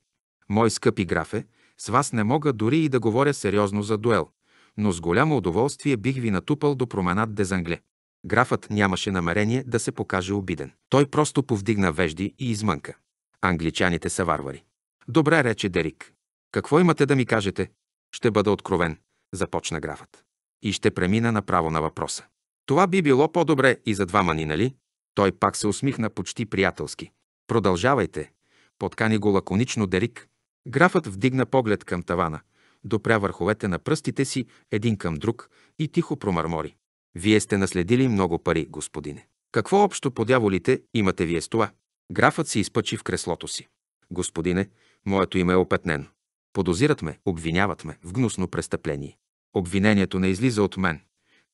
Мой скъпи графе, с вас не мога дори и да говоря сериозно за дуел, но с голямо удоволствие бих ви натупал до променат Дезангле. Графът нямаше намерение да се покаже обиден. Той просто повдигна вежди и измънка. Англичаните са варвари. Добре, рече Дерик. Какво имате да ми кажете? Ще бъда откровен, започна графът. И ще премина направо на въпроса. Това би било по-добре и за двама ни, нали? Той пак се усмихна почти приятелски. Продължавайте, подкани го лаконично Дерик. Графът вдигна поглед към тавана, допря върховете на пръстите си един към друг и тихо промърмори. Вие сте наследили много пари, господине. Какво общо по дяволите имате вие с това? Графът се изпъчи в креслото си. Господине, моето име е опетнено. Подозират ме, обвиняват ме в гнусно престъпление. Обвинението не излиза от мен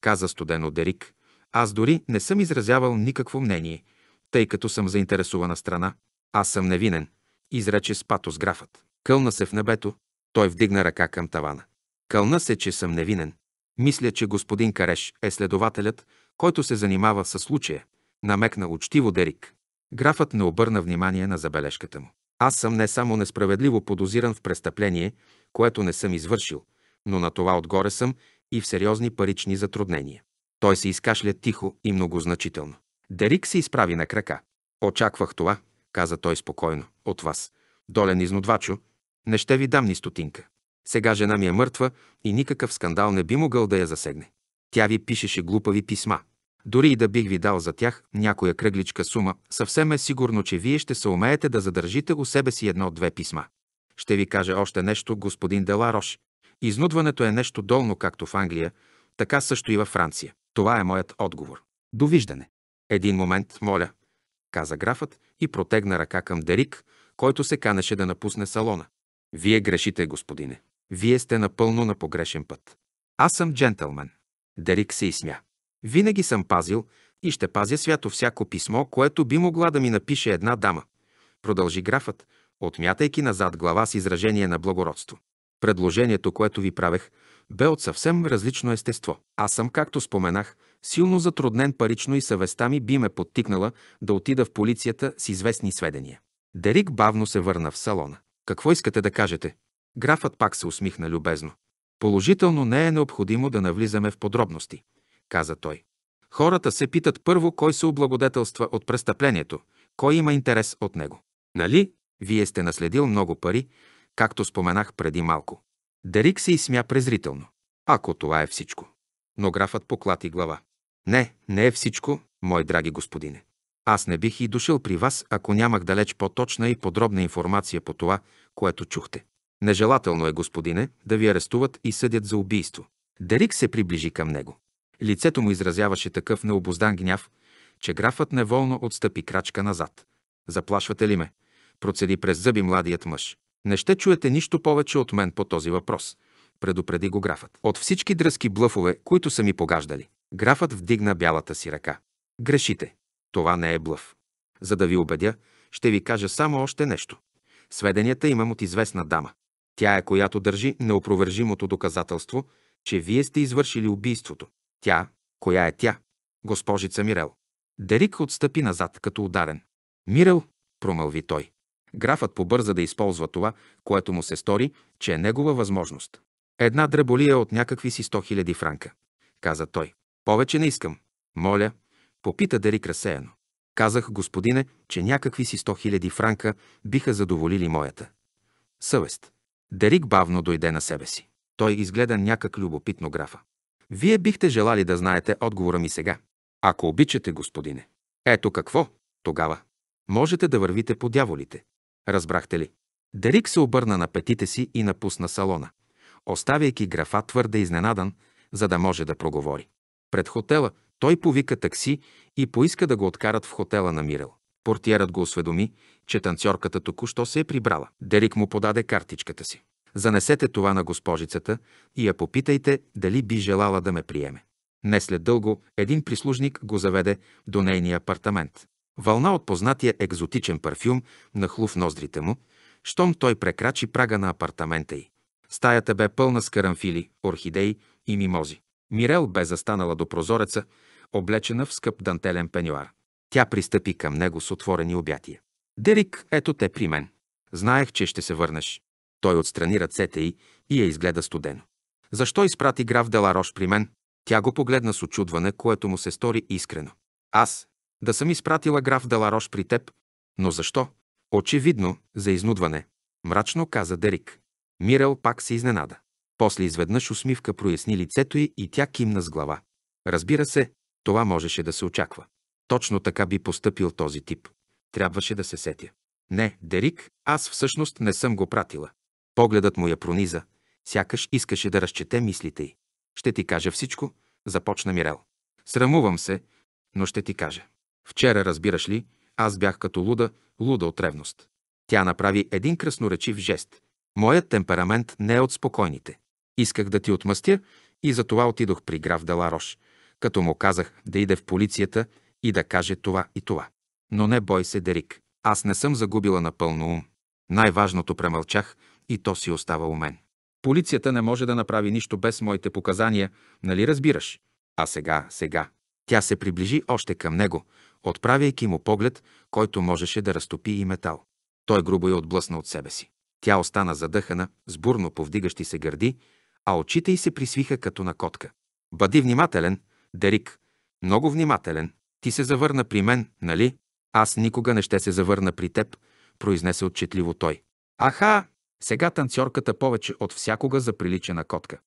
каза студено Дерик. Аз дори не съм изразявал никакво мнение, тъй като съм заинтересувана страна. Аз съм невинен, изрече с графът. Кълна се в небето, той вдигна ръка към тавана. Кълна се, че съм невинен. Мисля, че господин Кареш е следователят, който се занимава със случая, намекна учтиво Дерик. Графът не обърна внимание на забележката му. Аз съм не само несправедливо подозиран в престъпление, което не съм извършил, но на това отгоре съм и в сериозни парични затруднения. Той се изкашля тихо и многозначително. Дерик се изправи на крака. Очаквах това, каза той спокойно, от вас. Долен изнодвачо, не ще ви дам ни стотинка. Сега жена ми е мъртва и никакъв скандал не би могъл да я засегне. Тя ви пишеше глупави писма. Дори и да бих ви дал за тях някоя кръгличка сума, съвсем е сигурно, че вие ще се умеете да задържите у себе си едно-две писма. Ще ви кажа още нещо, господин Деларош. Изнудването е нещо долно както в Англия, така също и във Франция. Това е моят отговор. Довиждане. Един момент, моля, каза графът и протегна ръка към Дерик, който се канеше да напусне салона. Вие грешите, господине. Вие сте напълно на погрешен път. Аз съм джентълмен. Дерик се изсмя. Винаги съм пазил и ще пазя свято всяко писмо, което би могла да ми напише една дама. Продължи графът, отмятайки назад глава с изражение на благородство. Предложението, което ви правех, бе от съвсем различно естество. Аз съм, както споменах, силно затруднен парично и съвестта ми би ме подтикнала да отида в полицията с известни сведения. Дерик бавно се върна в салона. Какво искате да кажете? Графът пак се усмихна любезно. Положително не е необходимо да навлизаме в подробности, каза той. Хората се питат първо кой се облагодетелства от престъплението, кой има интерес от него. Нали, вие сте наследил много пари, както споменах преди малко. Дерик се изсмя презрително. Ако това е всичко. Но графът поклати глава. Не, не е всичко, мой драги господине. Аз не бих и дошъл при вас, ако нямах далеч по-точна и подробна информация по това, което чухте. Нежелателно е, господине, да ви арестуват и съдят за убийство. Дерик се приближи към него. Лицето му изразяваше такъв необоздан гняв, че графът неволно отстъпи крачка назад. Заплашвате ли ме? Процеди през зъби младият мъж. Не ще чуете нищо повече от мен по този въпрос, предупреди го графът. От всички дръзки блъфове, които са ми погаждали, графът вдигна бялата си ръка. Грешите. Това не е блъв. За да ви убедя, ще ви кажа само още нещо. Сведенията имам от известна дама. Тя е която държи неопровержимото доказателство, че вие сте извършили убийството. Тя, коя е тя? Госпожица Мирел. Дерик отстъпи назад, като ударен. Мирел, промълви той. Графът побърза да използва това, което му се стори, че е негова възможност. Една дреболия от някакви си 100 000 франка, каза той. Повече не искам. Моля, попита Дерик разсеяно. Казах, господине, че някакви си 100 000 франка биха задоволили моята. Съвест. Дерик бавно дойде на себе си. Той изгледа някак любопитно графа. Вие бихте желали да знаете отговора ми сега. Ако обичате, господине. Ето какво, тогава. Можете да вървите по дяволите. Разбрахте ли? Дерик се обърна на петите си и напусна салона, оставяйки графа твърде изненадан, за да може да проговори. Пред хотела той повика такси и поиска да го откарат в хотела на Мирел. Портиерът го осведоми, че танцорката току-що се е прибрала. Дерик му подаде картичката си. Занесете това на госпожицата и я попитайте дали би желала да ме приеме. Не след дълго един прислужник го заведе до нейния апартамент. Вълна от познатия екзотичен парфюм нахлу в ноздрите му, щом той прекрачи прага на апартамента й. Стаята бе пълна с карамфили, орхидеи и мимози. Мирел бе застанала до прозореца, облечена в скъп дантелен пенюар. Тя пристъпи към него с отворени обятия. «Дерик, ето те при мен. Знаех, че ще се върнеш». Той отстрани ръцете й и я изгледа студено. «Защо изпрати граф Деларош при мен?» Тя го погледна с очудване, което му се стори искрено. Аз, да съм изпратила граф Даларош при теб. Но защо? Очевидно, за изнудване. Мрачно каза Дерик. Мирел пак се изненада. После изведнъж усмивка проясни лицето й и тя кимна с глава. Разбира се, това можеше да се очаква. Точно така би поступил този тип. Трябваше да се сетя. Не, Дерик, аз всъщност не съм го пратила. Погледът му я прониза, сякаш искаше да разчете мислите й. Ще ти кажа всичко, започна Мирел. Срамувам се, но ще ти кажа. Вчера, разбираш ли, аз бях като луда, луда от ревност. Тя направи един красноречив жест. Моят темперамент не е от спокойните. Исках да ти отмъстя и затова отидох при граф Деларош, като му казах да иде в полицията и да каже това и това. Но не бой се, Дерик. Аз не съм загубила напълно ум. Най-важното премълчах и то си остава у мен. Полицията не може да направи нищо без моите показания, нали разбираш? А сега, сега. Тя се приближи още към него, отправяйки му поглед, който можеше да разтопи и метал. Той грубо я отблъсна от себе си. Тя остана задъхана, с бурно повдигащи се гърди, а очите й се присвиха като на котка. Бъди внимателен, Дерик. Много внимателен. Ти се завърна при мен, нали? Аз никога не ще се завърна при теб, произнесе отчетливо той. Аха! Сега танцорката повече от всякога заприлича на котка.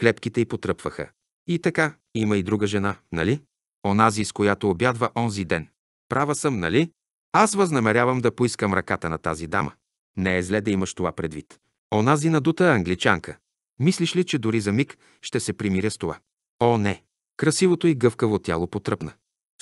Клепките й потръпваха. И така, има и друга жена, нали? онази, с която обядва онзи ден. Права съм, нали? Аз възнамерявам да поискам ръката на тази дама. Не е зле да имаш това предвид. Онази надута англичанка. Мислиш ли, че дори за миг ще се примиря с това? О, не! Красивото и гъвкаво тяло потръпна.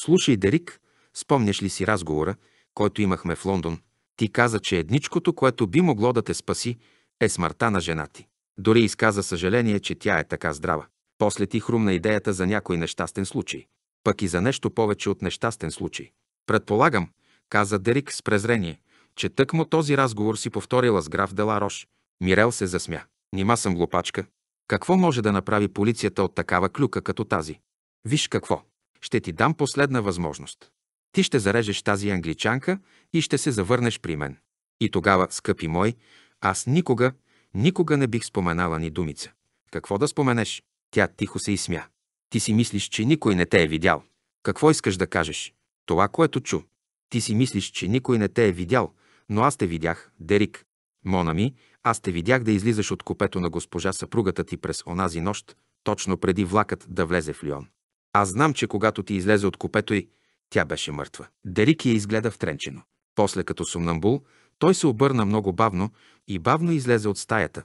Слушай, Дерик, спомняш ли си разговора, който имахме в Лондон? Ти каза, че едничкото, което би могло да те спаси, е смъртта на жена ти. Дори изказа съжаление, че тя е така здрава. После ти хрумна идеята за някой нещастен случай пък и за нещо повече от нещастен случай. Предполагам, каза Дерик с презрение, че тъкмо този разговор си повторила с граф Деларош. Мирел се засмя. Нима съм глупачка. Какво може да направи полицията от такава клюка като тази? Виж какво. Ще ти дам последна възможност. Ти ще зарежеш тази англичанка и ще се завърнеш при мен. И тогава, скъпи мой, аз никога, никога не бих споменала ни думица. Какво да споменеш? Тя тихо се изсмя. Ти си мислиш, че никой не те е видял. Какво искаш да кажеш? Това, което чу. Ти си мислиш, че никой не те е видял, но аз те видях, Дерик. Мона ми, аз те видях да излизаш от купето на госпожа съпругата ти през онази нощ, точно преди влакът да влезе в Лион. Аз знам, че когато ти излезе от купето й, тя беше мъртва. Дерик я изгледа втренчено. После като сумнамбул, той се обърна много бавно и бавно излезе от стаята,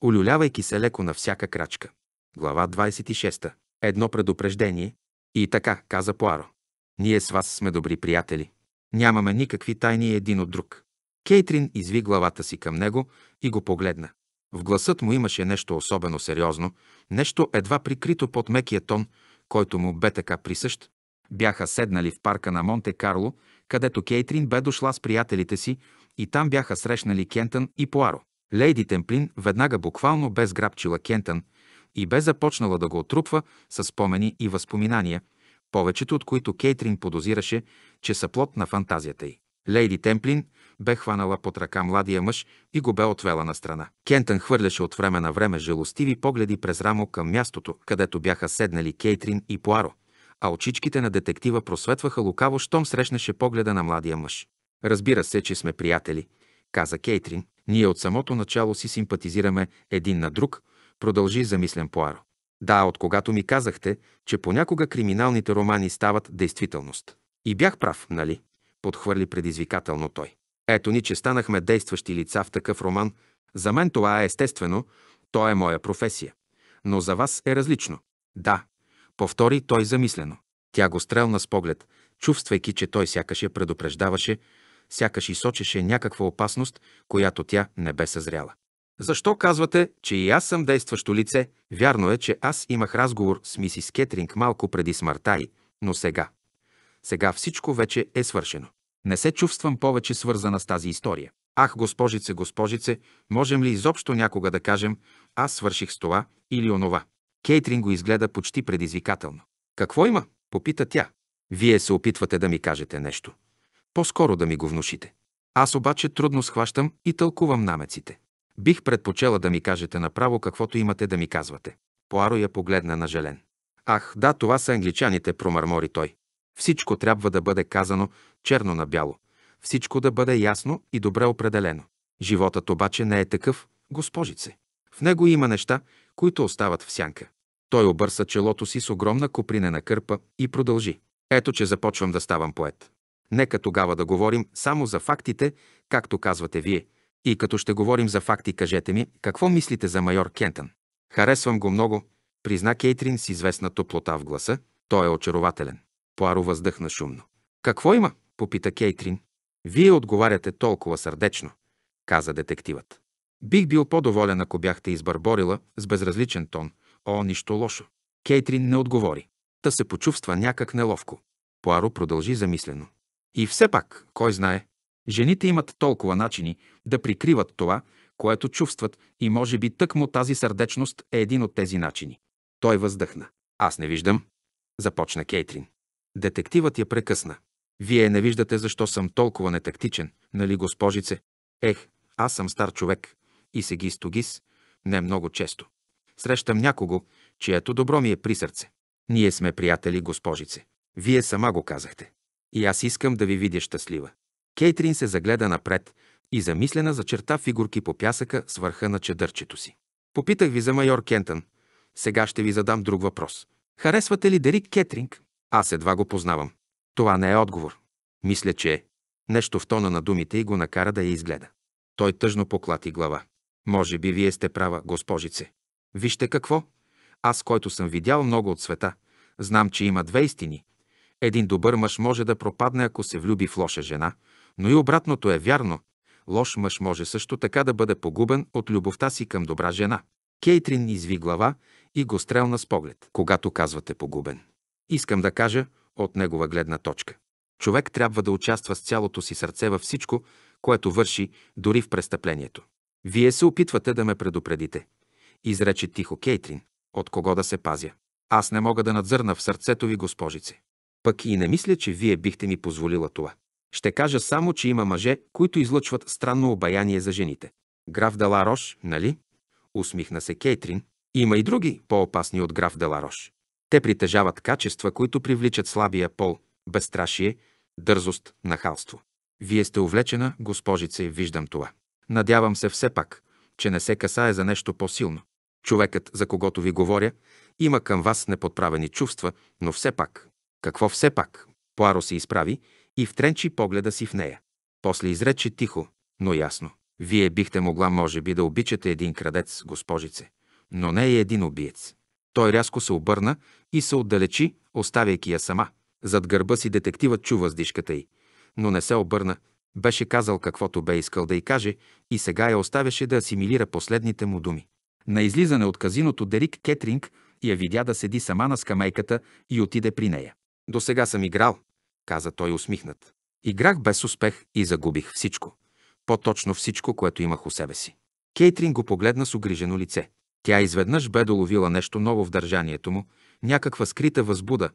улюлявайки се леко на всяка крачка. Глава 26. Едно предупреждение. И така, каза Пуаро. Ние с вас сме добри приятели. Нямаме никакви тайни един от друг. Кейтрин изви главата си към него и го погледна. В гласът му имаше нещо особено сериозно, нещо едва прикрито под мекия тон, който му бе така присъщ. Бяха седнали в парка на Монте-Карло, където Кейтрин бе дошла с приятелите си и там бяха срещнали Кентън и Пуаро. Лейди Темплин веднага буквално бе сграбчила Кентън и бе започнала да го отрупва с спомени и възпоминания, повечето от които Кейтрин подозираше, че са плод на фантазията й. Лейди Темплин бе хванала под ръка младия мъж и го бе отвела на страна. Кентън хвърляше от време на време жалостиви погледи през рамо към мястото, където бяха седнали Кейтрин и Пуаро, а очичките на детектива просветваха лукаво, щом срещнаше погледа на младия мъж. Разбира се, че сме приятели, каза Кейтрин. Ние от самото начало си симпатизираме един на друг, продължи замислен Пуаро. Да, от когато ми казахте, че понякога криминалните романи стават действителност. И бях прав, нали? Подхвърли предизвикателно той. Ето ни, че станахме действащи лица в такъв роман. За мен това е естествено, то е моя професия. Но за вас е различно. Да, повтори той замислено. Тя го стрелна с поглед, чувствайки, че той сякаш я предупреждаваше, сякаш и сочеше някаква опасност, която тя не бе съзряла. Защо казвате, че и аз съм действащо лице? Вярно е, че аз имах разговор с мисис Кетринг малко преди смъртта й, но сега. Сега всичко вече е свършено. Не се чувствам повече свързана с тази история. Ах, госпожице, госпожице, можем ли изобщо някога да кажем, аз свърших с това или онова? Кейтрин го изгледа почти предизвикателно. Какво има? Попита тя. Вие се опитвате да ми кажете нещо. По-скоро да ми го внушите. Аз обаче трудно схващам и тълкувам намеците. Бих предпочела да ми кажете направо каквото имате да ми казвате. Поаро я погледна на Желен. Ах, да, това са англичаните, промърмори той. Всичко трябва да бъде казано черно на бяло. Всичко да бъде ясно и добре определено. Животът обаче не е такъв, госпожице. В него има неща, които остават в сянка. Той обърса челото си с огромна копринена кърпа и продължи. Ето, че започвам да ставам поет. Нека тогава да говорим само за фактите, както казвате вие – и като ще говорим за факти, кажете ми, какво мислите за майор Кентън? Харесвам го много, призна Кейтрин с известна топлота в гласа. Той е очарователен. Пуаро въздъхна шумно. Какво има? попита Кейтрин. Вие отговаряте толкова сърдечно, каза детективът. Бих бил по-доволен, ако бяхте избърборила с безразличен тон. О, нищо лошо. Кейтрин не отговори. Та се почувства някак неловко. Пуаро продължи замислено. И все пак, кой знае, Жените имат толкова начини да прикриват това, което чувстват и може би тъкмо тази сърдечност е един от тези начини. Той въздъхна. Аз не виждам. Започна Кейтрин. Детективът я прекъсна. Вие не виждате защо съм толкова нетактичен, нали, госпожице? Ех, аз съм стар човек и се ги стогис, не много често. Срещам някого, чието добро ми е при сърце. Ние сме приятели, госпожице. Вие сама го казахте. И аз искам да ви видя щастлива. Кейтрин се загледа напред и замислена зачерта фигурки по пясъка с върха на чедърчето си. Попитах ви за майор Кентън. Сега ще ви задам друг въпрос. Харесвате ли Дерик Кетринг? Аз едва го познавам. Това не е отговор. Мисля, че е. Нещо в тона на думите и го накара да я изгледа. Той тъжно поклати глава. Може би вие сте права, госпожице. Вижте какво. Аз, който съм видял много от света, знам, че има две истини. Един добър мъж може да пропадне, ако се влюби в лоша жена – но и обратното е вярно. Лош мъж може също така да бъде погубен от любовта си към добра жена. Кейтрин изви глава и го стрелна с поглед, когато казвате погубен. Искам да кажа от негова гледна точка. Човек трябва да участва с цялото си сърце във всичко, което върши, дори в престъплението. Вие се опитвате да ме предупредите. Изрече тихо Кейтрин. От кого да се пазя? Аз не мога да надзърна в сърцето ви, госпожице. Пък и не мисля, че вие бихте ми позволила това. Ще кажа само, че има мъже, които излъчват странно обаяние за жените. Граф Деларош, нали? Усмихна се Кейтрин. Има и други, по-опасни от граф Деларош. Те притежават качества, които привличат слабия пол, безстрашие, дързост, нахалство. Вие сте увлечена, госпожице, виждам това. Надявам се все пак, че не се касае за нещо по-силно. Човекът, за когото ви говоря, има към вас неподправени чувства, но все пак. Какво все пак? Пуаро се изправи и втренчи погледа си в нея. После изрече тихо, но ясно. Вие бихте могла, може би, да обичате един крадец, госпожице, но не и един убиец. Той рязко се обърна и се отдалечи, оставяйки я сама. Зад гърба си детективът чу въздишката й, но не се обърна. Беше казал каквото бе искал да й каже и сега я оставяше да асимилира последните му думи. На излизане от казиното Дерик Кетринг я видя да седи сама на скамейката и отиде при нея. До сега съм играл, каза той усмихнат. Играх без успех и загубих всичко. По-точно всичко, което имах у себе си. Кейтрин го погледна с огрижено лице. Тя изведнъж бе доловила нещо ново в държанието му, някаква скрита възбуда,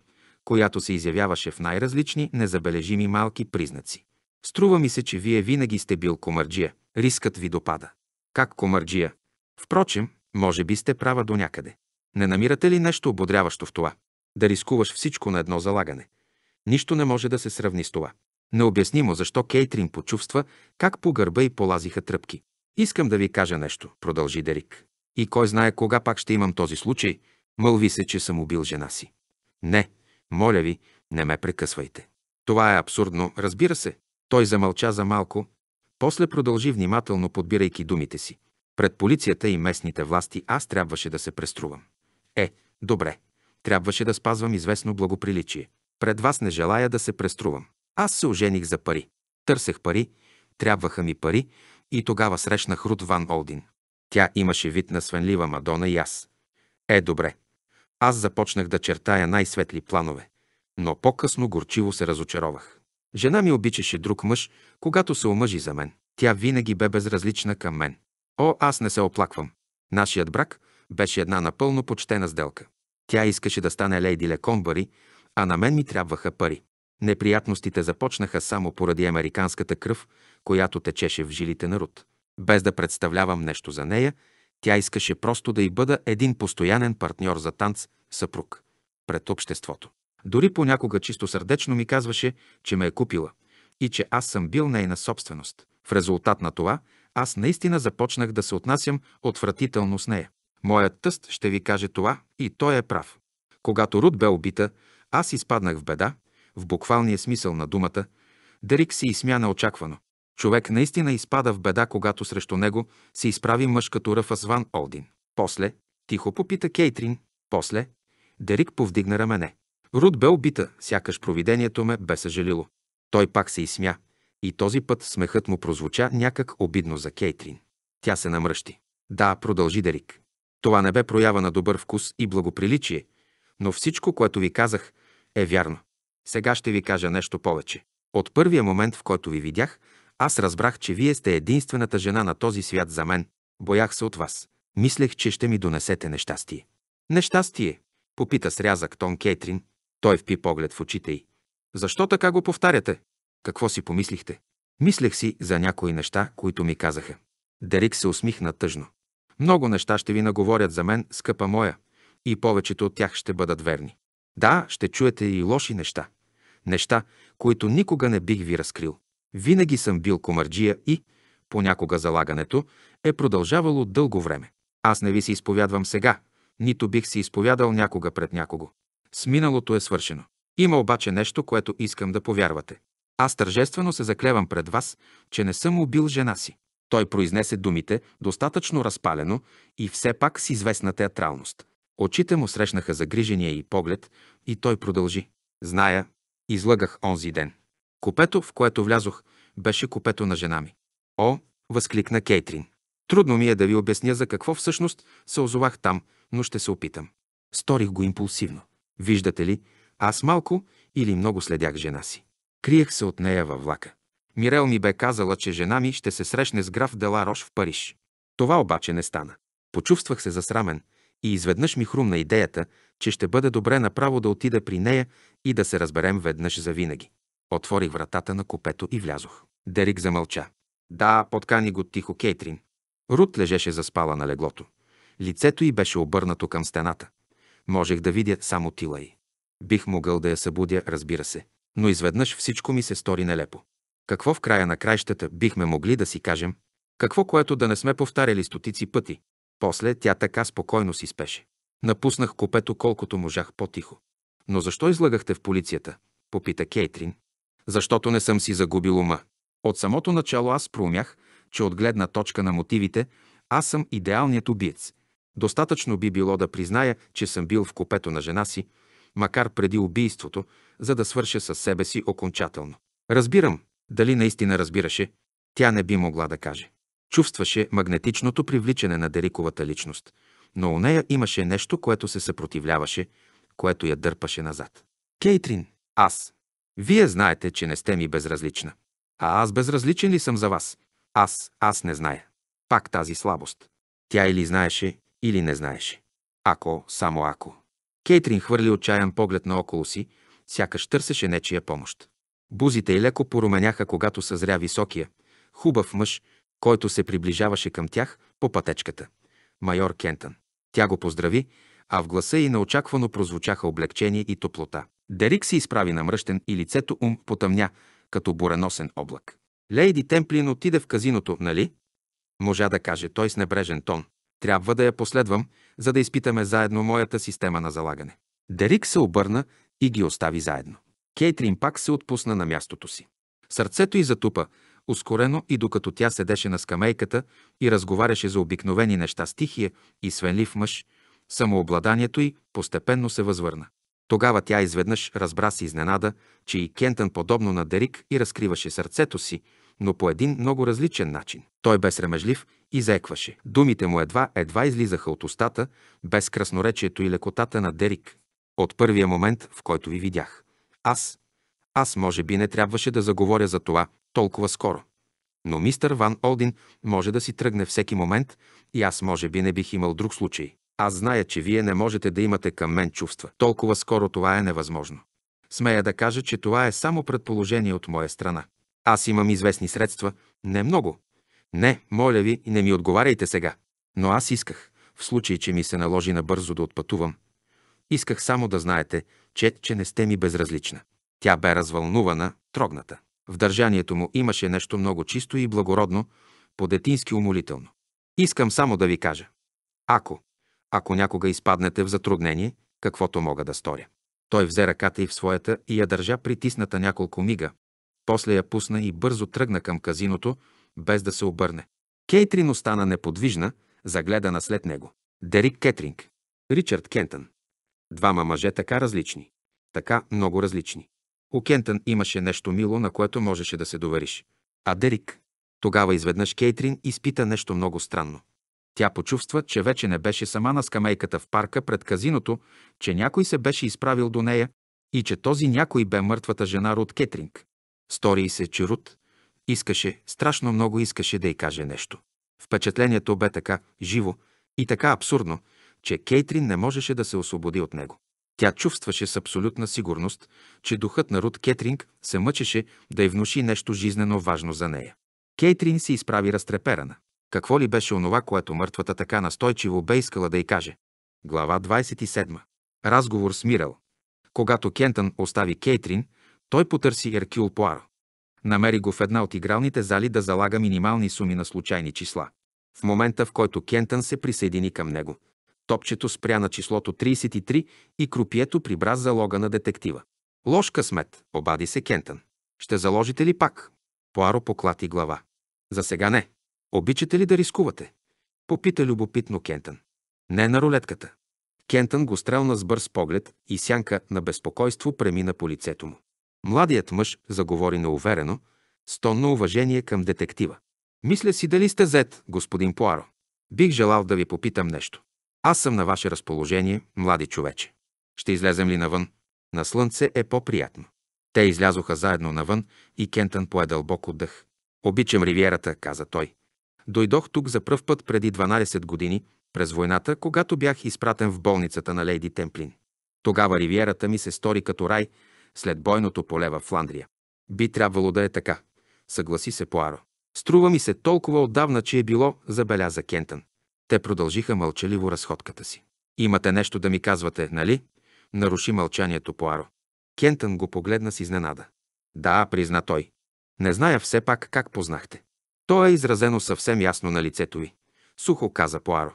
която се изявяваше в най-различни, незабележими малки признаци. Струва ми се, че вие винаги сте бил комарджия. Рискът ви допада. Как комарджия? Впрочем, може би сте права до някъде. Не намирате ли нещо ободряващо в това? Да рискуваш всичко на едно залагане. Нищо не може да се сравни с това. Необяснимо защо Кейтрин почувства как по гърба й полазиха тръпки. Искам да ви кажа нещо, продължи Дерик. И кой знае кога пак ще имам този случай, мълви се, че съм убил жена си. Не, моля ви, не ме прекъсвайте. Това е абсурдно, разбира се. Той замълча за малко, после продължи внимателно, подбирайки думите си. Пред полицията и местните власти аз трябваше да се преструвам. Е, добре, трябваше да спазвам известно благоприличие. Пред вас не желая да се преструвам. Аз се ожених за пари. Търсех пари, трябваха ми пари и тогава срещнах Рут Ван Олдин. Тя имаше вид на свенлива Мадона и аз. Е, добре. Аз започнах да чертая най-светли планове, но по-късно горчиво се разочаровах. Жена ми обичаше друг мъж, когато се омъжи за мен. Тя винаги бе безразлична към мен. О, аз не се оплаквам. Нашият брак беше една напълно почтена сделка. Тя искаше да стане Лейди Лекомбари, а на мен ми трябваха пари. Неприятностите започнаха само поради американската кръв, която течеше в жилите на Руд. Без да представлявам нещо за нея, тя искаше просто да й бъда един постоянен партньор за танц, съпруг, пред обществото. Дори понякога чисто сърдечно ми казваше, че ме е купила и че аз съм бил нейна собственост. В резултат на това, аз наистина започнах да се отнасям отвратително с нея. Моят тъст ще ви каже това и той е прав. Когато Руд бе убита, аз изпаднах в беда, в буквалния смисъл на думата. Дарик се изсмя неочаквано. Човек наистина изпада в беда, когато срещу него се изправи мъж като Ръфа Ван Олдин. После, тихо попита Кейтрин. После, Дерик повдигна рамене. Руд бе убита, сякаш провидението ме бе съжалило. Той пак се изсмя. И този път смехът му прозвуча някак обидно за Кейтрин. Тя се намръщи. Да, продължи Дерик. Това не бе проява на добър вкус и благоприличие, но всичко, което ви казах, е вярно. Сега ще ви кажа нещо повече. От първия момент, в който ви видях, аз разбрах, че вие сте единствената жена на този свят за мен. Боях се от вас. Мислех, че ще ми донесете нещастие. Нещастие? Попита с рязък тон Кейтрин. Той впи поглед в очите й. Защо така го повтаряте? Какво си помислихте? Мислех си за някои неща, които ми казаха. Дерик се усмихна тъжно. Много неща ще ви наговорят за мен, скъпа моя и повечето от тях ще бъдат верни. Да, ще чуете и лоши неща. Неща, които никога не бих ви разкрил. Винаги съм бил комарджия и, понякога залагането, е продължавало дълго време. Аз не ви се изповядвам сега, нито бих се изповядал някога пред някого. С миналото е свършено. Има обаче нещо, което искам да повярвате. Аз тържествено се заклевам пред вас, че не съм убил жена си. Той произнесе думите достатъчно разпалено и все пак с известна театралност. Очите му срещнаха загрижения и поглед и той продължи. Зная, излъгах онзи ден. Купето, в което влязох, беше купето на жена ми. О, възкликна Кейтрин. Трудно ми е да ви обясня за какво всъщност се озовах там, но ще се опитам. Сторих го импулсивно. Виждате ли, аз малко или много следях жена си. Криех се от нея във влака. Мирел ми бе казала, че жена ми ще се срещне с граф Деларош в Париж. Това обаче не стана. Почувствах се засрамен, и изведнъж ми хрумна идеята, че ще бъде добре направо да отида при нея и да се разберем веднъж за винаги. Отворих вратата на купето и влязох. Дерик замълча. Да, подкани го тихо Кейтрин. Рут лежеше заспала на леглото. Лицето й беше обърнато към стената. Можех да видя само тила й. Бих могъл да я събудя, разбира се, но изведнъж всичко ми се стори нелепо. Какво в края на краищата бихме могли да си кажем? Какво, което да не сме повтаряли стотици пъти? После тя така спокойно си спеше. Напуснах купето колкото можах по-тихо. Но защо излагахте в полицията? Попита Кейтрин. Защото не съм си загубил ума. От самото начало аз проумях, че от гледна точка на мотивите, аз съм идеалният убиец. Достатъчно би било да призная, че съм бил в купето на жена си, макар преди убийството, за да свърша със себе си окончателно. Разбирам, дали наистина разбираше, тя не би могла да каже. Чувстваше магнетичното привличане на Дериковата личност, но у нея имаше нещо, което се съпротивляваше, което я дърпаше назад. Кейтрин, аз. Вие знаете, че не сте ми безразлична. А аз безразличен ли съм за вас? Аз, аз не зная. Пак тази слабост. Тя или знаеше, или не знаеше. Ако, само ако. Кейтрин хвърли отчаян поглед наоколо си, сякаш търсеше нечия помощ. Бузите й леко поруменяха, когато съзря високия, хубав мъж, който се приближаваше към тях по пътечката – майор Кентън. Тя го поздрави, а в гласа й неочаквано прозвучаха облегчение и топлота. Дерик се изправи намръщен и лицето ум потъмня, като буреносен облак. Лейди Темплин отиде в казиното, нали? Можа да каже той с небрежен тон. Трябва да я последвам, за да изпитаме заедно моята система на залагане. Дерик се обърна и ги остави заедно. Кейтрин пак се отпусна на мястото си. Сърцето й затупа, ускорено и докато тя седеше на скамейката и разговаряше за обикновени неща с тихия и свенлив мъж, самообладанието й постепенно се възвърна. Тогава тя изведнъж разбра с изненада, че и Кентън подобно на Дерик и разкриваше сърцето си, но по един много различен начин. Той бе срамежлив и заекваше. Думите му едва, едва излизаха от устата, без красноречието и лекотата на Дерик. От първия момент, в който ви видях. Аз, аз може би не трябваше да заговоря за това, толкова скоро. Но мистър Ван Олдин може да си тръгне всеки момент и аз може би не бих имал друг случай. Аз зная, че вие не можете да имате към мен чувства. Толкова скоро това е невъзможно. Смея да кажа, че това е само предположение от моя страна. Аз имам известни средства, не много. Не, моля ви, не ми отговаряйте сега. Но аз исках, в случай, че ми се наложи набързо да отпътувам, исках само да знаете, че, че не сте ми безразлична. Тя бе развълнувана, трогната. В държанието му имаше нещо много чисто и благородно, по-детински умолително. Искам само да ви кажа. Ако, ако някога изпаднете в затруднение, каквото мога да сторя. Той взе ръката и в своята и я държа притисната няколко мига. После я пусна и бързо тръгна към казиното, без да се обърне. Кейтрин остана неподвижна, загледана след него. Дерик Кетринг. Ричард Кентън. Двама мъже така различни. Така много различни. У Кентън имаше нещо мило, на което можеше да се довериш. А Дерик? Тогава изведнъж Кейтрин изпита нещо много странно. Тя почувства, че вече не беше сама на скамейката в парка пред казиното, че някой се беше изправил до нея и че този някой бе мъртвата жена Рут Кетринг. Стори се, че Рут искаше, страшно много искаше да й каже нещо. Впечатлението бе така живо и така абсурдно, че Кейтрин не можеше да се освободи от него. Тя чувстваше с абсолютна сигурност, че духът на Рут Кетринг се мъчеше да й внуши нещо жизнено важно за нея. Кейтрин се изправи разтреперана. Какво ли беше онова, което мъртвата така настойчиво бе искала да й каже? Глава 27. Разговор с Мирел. Когато Кентън остави Кейтрин, той потърси Еркюл Пуаро. Намери го в една от игралните зали да залага минимални суми на случайни числа. В момента, в който Кентън се присъедини към него, Топчето спря на числото 33 и крупието прибра залога на детектива. Лош късмет, обади се Кентън. Ще заложите ли пак? Пуаро поклати глава. За сега не. Обичате ли да рискувате? Попита любопитно Кентън. Не на рулетката. Кентън го стрелна с бърз поглед и сянка на безпокойство премина по лицето му. Младият мъж заговори неуверено, с тон на уважение към детектива. Мисля си дали сте зет, господин Пуаро. Бих желал да ви попитам нещо. Аз съм на ваше разположение, млади човече. Ще излезем ли навън? На слънце е по-приятно. Те излязоха заедно навън и Кентън пое дълбоко дъх. Обичам ривиерата, каза той. Дойдох тук за пръв път преди 12 години, през войната, когато бях изпратен в болницата на Лейди Темплин. Тогава ривиерата ми се стори като рай след бойното поле в Фландрия. Би трябвало да е така, съгласи се Пуаро. Струва ми се толкова отдавна, че е било, забеляза Кентън. Те продължиха мълчаливо разходката си. Имате нещо да ми казвате, нали? Наруши мълчанието Пуаро. Кентън го погледна с изненада. Да, призна той. Не зная все пак как познахте. То е изразено съвсем ясно на лицето ви. Сухо каза Пуаро.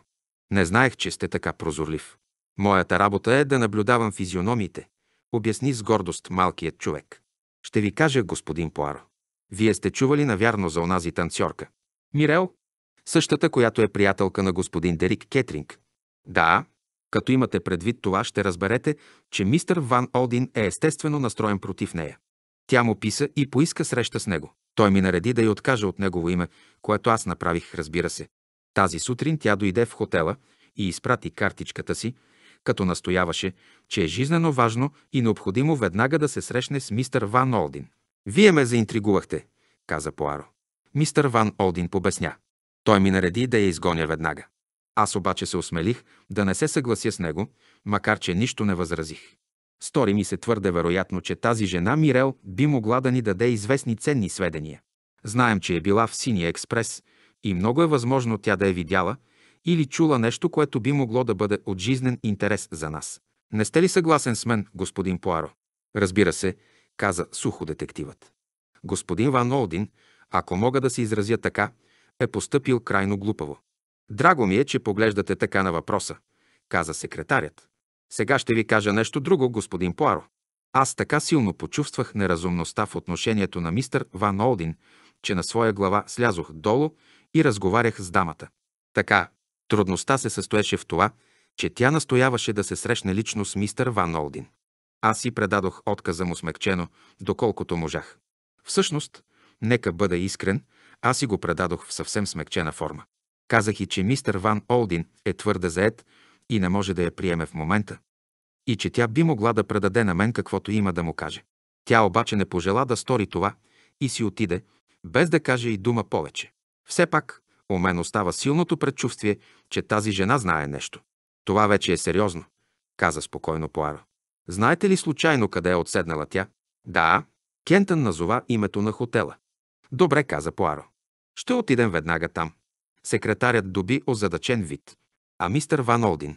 Не знаех, че сте така прозорлив. Моята работа е да наблюдавам физиономиите, обясни с гордост малкият човек. Ще ви кажа, господин Пуаро. Вие сте чували навярно за онази танцорка. Мирел, Същата, която е приятелка на господин Дерик Кетринг. Да, като имате предвид това, ще разберете, че мистер Ван Один е естествено настроен против нея. Тя му писа и поиска среща с него. Той ми нареди да й откаже от негово име, което аз направих, разбира се. Тази сутрин тя дойде в хотела и изпрати картичката си, като настояваше, че е жизнено важно и необходимо веднага да се срещне с мистер Ван Олдин. «Вие ме заинтригувахте», каза Поаро. Мистер Ван Олдин побесня. Той ми нареди да я изгоня веднага. Аз обаче се осмелих да не се съглася с него, макар че нищо не възразих. Стори ми се твърде вероятно, че тази жена Мирел би могла да ни даде известни ценни сведения. Знаем, че е била в Синия експрес и много е възможно тя да е видяла или чула нещо, което би могло да бъде от жизнен интерес за нас. Не сте ли съгласен с мен, господин Пуаро? Разбира се, каза сухо детективът. Господин Ван Олдин, ако мога да се изразя така, е поступил крайно глупаво. Драго ми е, че поглеждате така на въпроса, каза секретарят. Сега ще ви кажа нещо друго, господин Пуаро. Аз така силно почувствах неразумността в отношението на мистър Ван Олдин, че на своя глава слязох долу и разговарях с дамата. Така, трудността се състоеше в това, че тя настояваше да се срещне лично с мистър Ван Олдин. Аз си предадох отказа му смекчено, доколкото можах. Всъщност, нека бъда искрен, аз си го предадох в съвсем смекчена форма. Казах и, че мистер Ван Олдин е твърде заед и не може да я приеме в момента. И че тя би могла да предаде на мен каквото има да му каже. Тя обаче не пожела да стори това и си отиде, без да каже и дума повече. Все пак, у мен остава силното предчувствие, че тази жена знае нещо. Това вече е сериозно, каза спокойно Пуаро. Знаете ли случайно къде е отседнала тя? Да, Кентън назова името на хотела. Добре, каза Пуаро. Ще отидем веднага там. Секретарят доби озадачен вид. А мистър Ван Олдин?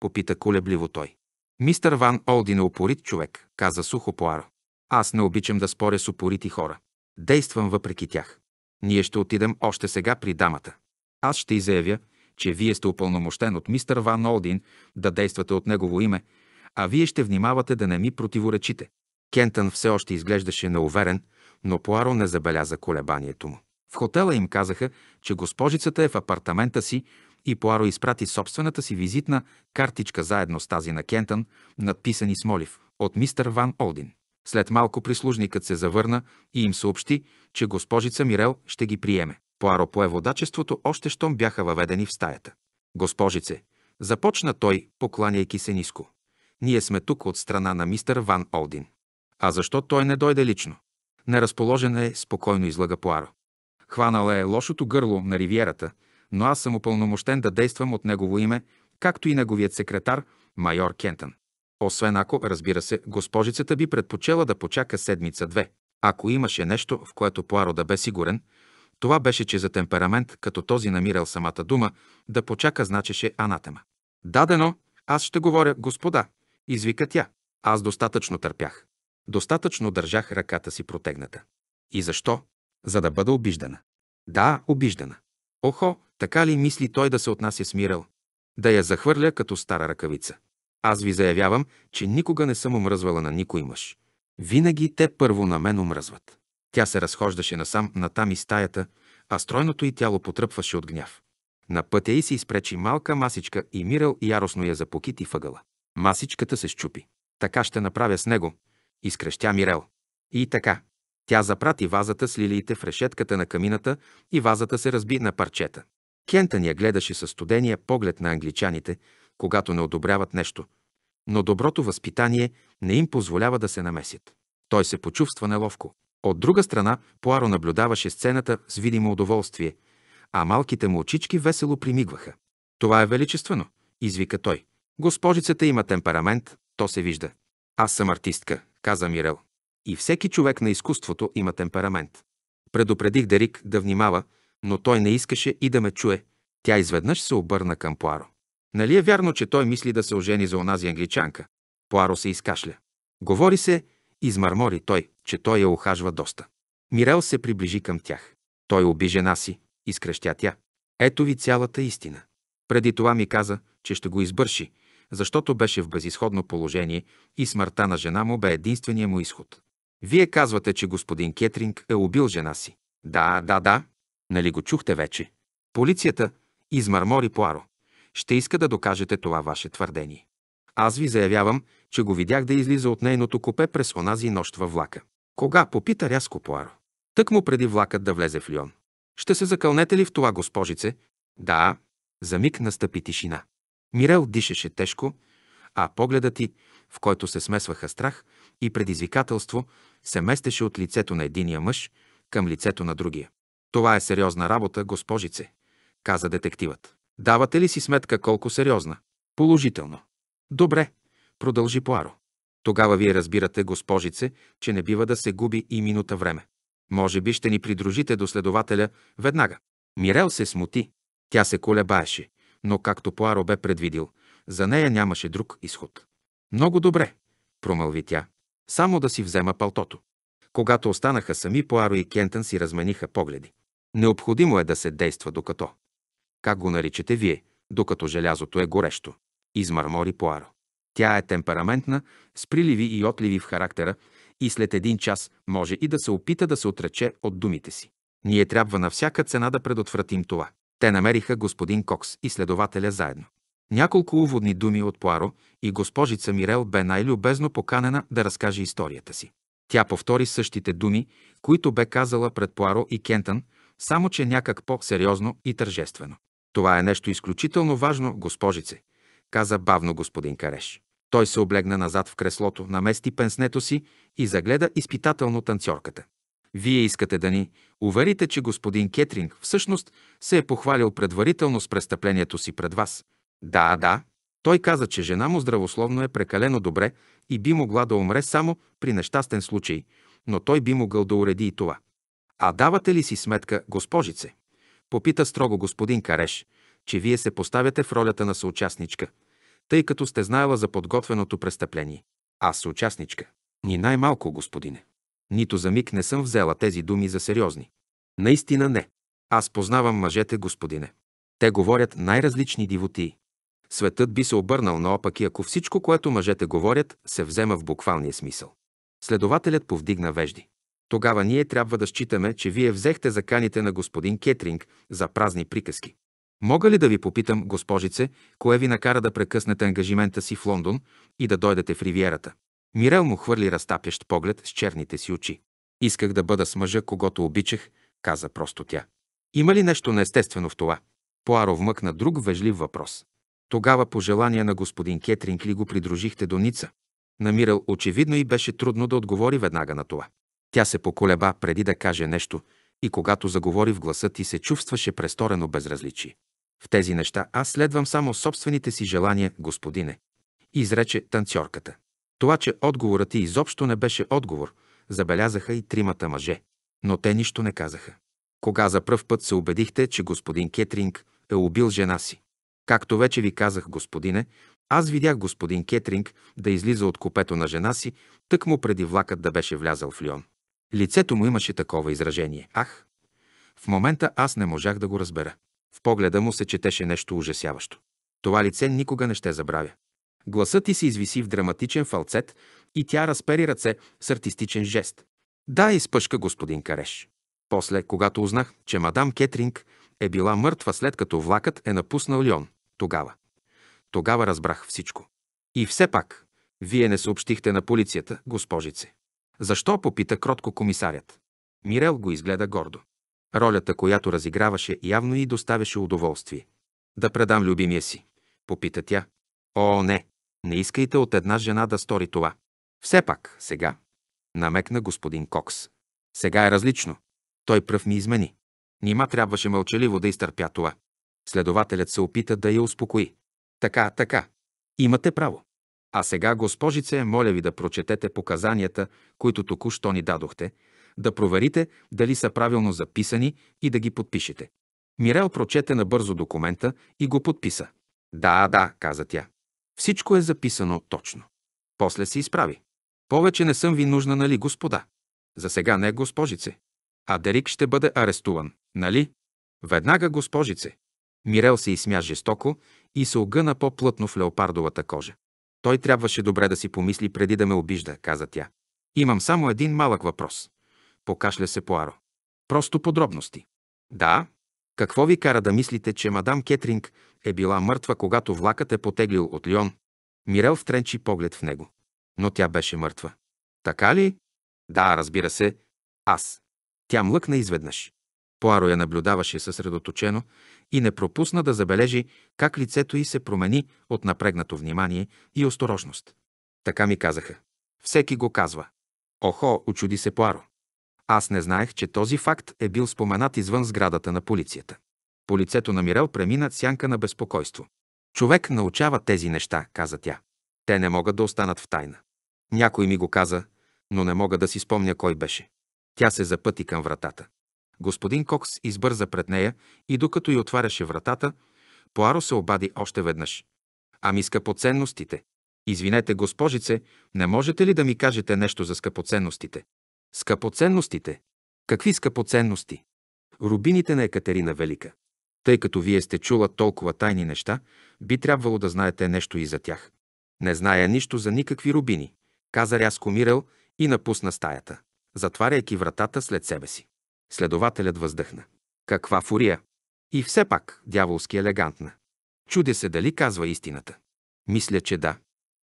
Попита колебливо той. Мистър Ван Олдин е упорит човек, каза сухо Пуаро. Аз не обичам да споря с упорити хора. Действам въпреки тях. Ние ще отидем още сега при дамата. Аз ще изявя, че вие сте упълномощен от мистър Ван Олдин да действате от негово име, а вие ще внимавате да не ми противоречите. Кентън все още изглеждаше неуверен, но Пуаро не забеляза колебанието му. В хотела им казаха, че госпожицата е в апартамента си и Пуаро изпрати собствената си визитна картичка заедно с тази на Кентън, надписани с молив, от мистер Ван Олдин. След малко прислужникът се завърна и им съобщи, че госпожица Мирел ще ги приеме. Пуаро пое водачеството още щом бяха въведени в стаята. Госпожице, започна той, покланяйки се ниско. Ние сме тук от страна на мистер Ван Олдин. А защо той не дойде лично? Неразположен е, спокойно излага Пуаро. Хванала е лошото гърло на ривиерата, но аз съм упълномощен да действам от негово име, както и неговият секретар, майор Кентън. Освен ако, разбира се, госпожицата би предпочела да почака седмица-две. Ако имаше нещо, в което Пуаро да бе сигурен, това беше, че за темперамент, като този намирал самата дума, да почака значеше анатема. Дадено, аз ще говоря, господа, извика тя. Аз достатъчно търпях. Достатъчно държах ръката си протегната. И защо? за да бъда обиждана. Да, обиждана. Охо, така ли мисли той да се отнася с мирал? Да я захвърля като стара ръкавица. Аз ви заявявам, че никога не съм омръзвала на никой мъж. Винаги те първо на мен омръзват. Тя се разхождаше насам натам и стаята, а стройното й тяло потръпваше от гняв. На пътя й се изпречи малка масичка и Мирел яростно я запокити въгъла. Масичката се щупи. Така ще направя с него, изкрещя Мирел. И така, тя запрати вазата с лилиите в решетката на камината и вазата се разби на парчета. Кентън я гледаше със студения поглед на англичаните, когато не одобряват нещо, но доброто възпитание не им позволява да се намесят. Той се почувства неловко. От друга страна, Пуаро наблюдаваше сцената с видимо удоволствие, а малките му очички весело примигваха. Това е величествено, извика той. Госпожицата има темперамент, то се вижда. Аз съм артистка, каза Мирел. И всеки човек на изкуството има темперамент. Предупредих Дерик да внимава, но той не искаше и да ме чуе. Тя изведнъж се обърна към Пуаро. Нали е вярно, че той мисли да се ожени за онази англичанка? Пуаро се изкашля. Говори се, измърмори той, че той я охажва доста. Мирел се приближи към тях. Той уби жена си, изкрещя тя. Ето ви цялата истина. Преди това ми каза, че ще го избърши, защото беше в безисходно положение и смъртта на жена му бе единствения му изход. Вие казвате, че господин Кетринг е убил жена си. Да, да, да. Нали го чухте вече? Полицията измърмори Пуаро. Ще иска да докажете това ваше твърдение. Аз ви заявявам, че го видях да излиза от нейното купе през онази нощ във влака. Кога? Попита рязко Пуаро. Тък му преди влакът да влезе в Лион. Ще се закълнете ли в това, госпожице? Да. За миг настъпи тишина. Мирел дишаше тежко, а погледът ти, в който се смесваха страх и предизвикателство, се местеше от лицето на единия мъж към лицето на другия. Това е сериозна работа, госпожице, каза детективът. Давате ли си сметка колко сериозна? Положително. Добре, продължи Пуаро. Тогава вие разбирате, госпожице, че не бива да се губи и минута време. Може би ще ни придружите до следователя веднага. Мирел се смути. Тя се колебаеше, но както Пуаро бе предвидил, за нея нямаше друг изход. Много добре, промълви тя само да си взема палтото. Когато останаха сами, Поаро и Кентън си размениха погледи. Необходимо е да се действа докато. Как го наричате вие? Докато желязото е горещо. Измърмори Поаро. Тя е темпераментна, с приливи и отливи в характера и след един час може и да се опита да се отрече от думите си. Ние трябва на всяка цена да предотвратим това. Те намериха господин Кокс и следователя заедно. Няколко уводни думи от Пуаро и госпожица Мирел бе най-любезно поканена да разкаже историята си. Тя повтори същите думи, които бе казала пред Пуаро и Кентън, само че някак по-сериозно и тържествено. Това е нещо изключително важно, госпожице, каза бавно господин Кареш. Той се облегна назад в креслото, намести пенснето си и загледа изпитателно танцорката. Вие искате да ни уверите, че господин Кетринг всъщност се е похвалил предварително с престъплението си пред вас, да, да. Той каза, че жена му здравословно е прекалено добре и би могла да умре само при нещастен случай, но той би могъл да уреди и това. А давате ли си сметка, госпожице? Попита строго господин Кареш, че вие се поставяте в ролята на съучастничка, тъй като сте знаела за подготвеното престъпление. Аз съучастничка. Ни най-малко, господине. Нито за миг не съм взела тези думи за сериозни. Наистина не. Аз познавам мъжете, господине. Те говорят най-различни дивотии светът би се обърнал наопаки, ако всичко, което мъжете говорят, се взема в буквалния смисъл. Следователят повдигна вежди. Тогава ние трябва да считаме, че вие взехте заканите на господин Кетринг за празни приказки. Мога ли да ви попитам, госпожице, кое ви накара да прекъснете ангажимента си в Лондон и да дойдете в ривиерата? Мирел му хвърли разтапящ поглед с черните си очи. Исках да бъда с мъжа, когато обичах, каза просто тя. Има ли нещо неестествено в това? Поаро вмъкна друг вежлив въпрос. Тогава по желание на господин Кетринг ли го придружихте до Ница? Намирал очевидно и беше трудно да отговори веднага на това. Тя се поколеба преди да каже нещо и когато заговори в гласа ти, се чувстваше престорено безразличие. В тези неща аз следвам само собствените си желания, господине, изрече танцорката. Това, че отговорът ти изобщо не беше отговор, забелязаха и тримата мъже. Но те нищо не казаха. Кога за пръв път се убедихте, че господин Кетринг е убил жена си? Както вече ви казах, господине, аз видях господин Кетринг да излиза от купето на жена си, тък му преди влакът да беше влязал в Лион. Лицето му имаше такова изражение. Ах! В момента аз не можах да го разбера. В погледа му се четеше нещо ужасяващо. Това лице никога не ще забравя. Гласът ти се извиси в драматичен фалцет и тя разпери ръце с артистичен жест. Да, изпъшка господин Кареш. После, когато узнах, че мадам Кетринг е била мъртва след като влакът е напуснал Лион, тогава. Тогава разбрах всичко. И все пак, вие не съобщихте на полицията, госпожице. Защо попита кротко комисарят? Мирел го изгледа гордо. Ролята, която разиграваше, явно и доставяше удоволствие. Да предам любимия си, попита тя. О, не, не искайте от една жена да стори това. Все пак, сега, намекна господин Кокс. Сега е различно. Той пръв ми измени. Нима трябваше мълчаливо да изтърпя това. Следователят се опита да я успокои. Така, така. Имате право. А сега, госпожице, моля ви да прочетете показанията, които току-що ни дадохте, да проверите дали са правилно записани и да ги подпишете. Мирел прочете набързо документа и го подписа. Да, да, каза тя. Всичко е записано точно. После се изправи. Повече не съм ви нужна, нали, господа? За сега не, госпожице. А Дерик ще бъде арестуван, нали? Веднага, госпожице. Мирел се изсмя жестоко и се огъна по-плътно в леопардовата кожа. Той трябваше добре да си помисли преди да ме обижда, каза тя. Имам само един малък въпрос. Покашля се Поаро. Просто подробности. Да. Какво ви кара да мислите, че мадам Кетринг е била мъртва, когато влакът е потеглил от Лион? Мирел втренчи поглед в него. Но тя беше мъртва. Така ли? Да, разбира се. Аз. Тя млъкна изведнъж. Поаро я наблюдаваше съсредоточено и не пропусна да забележи как лицето й се промени от напрегнато внимание и осторожност. Така ми казаха. Всеки го казва. Охо, очуди се Пуаро. Аз не знаех, че този факт е бил споменат извън сградата на полицията. По лицето на Мирел премина сянка на безпокойство. Човек научава тези неща, каза тя. Те не могат да останат в тайна. Някой ми го каза, но не мога да си спомня кой беше. Тя се запъти към вратата. Господин Кокс избърза пред нея и докато й отваряше вратата, Поаро се обади още веднъж. Ами скъпоценностите. Извинете, госпожице, не можете ли да ми кажете нещо за скъпоценностите? Скъпоценностите? Какви скъпоценности? Рубините на Екатерина Велика. Тъй като вие сте чула толкова тайни неща, би трябвало да знаете нещо и за тях. Не зная нищо за никакви рубини, каза рязко Мирел и напусна стаята, затваряйки вратата след себе си. Следователят въздъхна. Каква фурия! И все пак дяволски елегантна. Чуде се дали казва истината. Мисля, че да.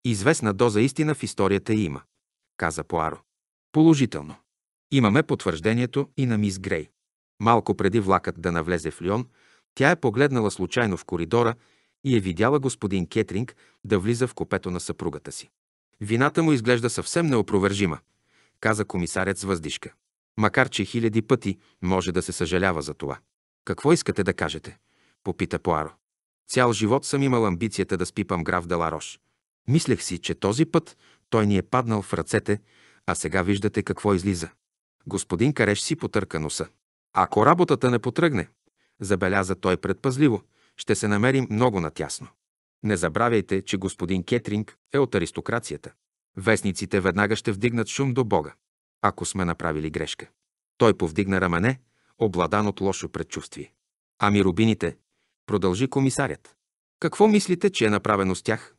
Известна доза истина в историята има, каза Поаро. Положително. Имаме потвърждението и на мис Грей. Малко преди влакът да навлезе в Лион, тя е погледнала случайно в коридора и е видяла господин Кетринг да влиза в копето на съпругата си. Вината му изглежда съвсем неопровержима, каза комисарят с въздишка макар че хиляди пъти може да се съжалява за това. Какво искате да кажете? попита Поаро. Цял живот съм имал амбицията да спипам граф Деларош. Мислех си, че този път той ни е паднал в ръцете, а сега виждате какво излиза. Господин Кареш си потърка носа. Ако работата не потръгне, забеляза той предпазливо, ще се намерим много натясно. Не забравяйте, че господин Кетринг е от аристокрацията. Вестниците веднага ще вдигнат шум до Бога ако сме направили грешка. Той повдигна рамене, обладан от лошо предчувствие. Ами рубините, продължи комисарят. Какво мислите, че е направено с тях?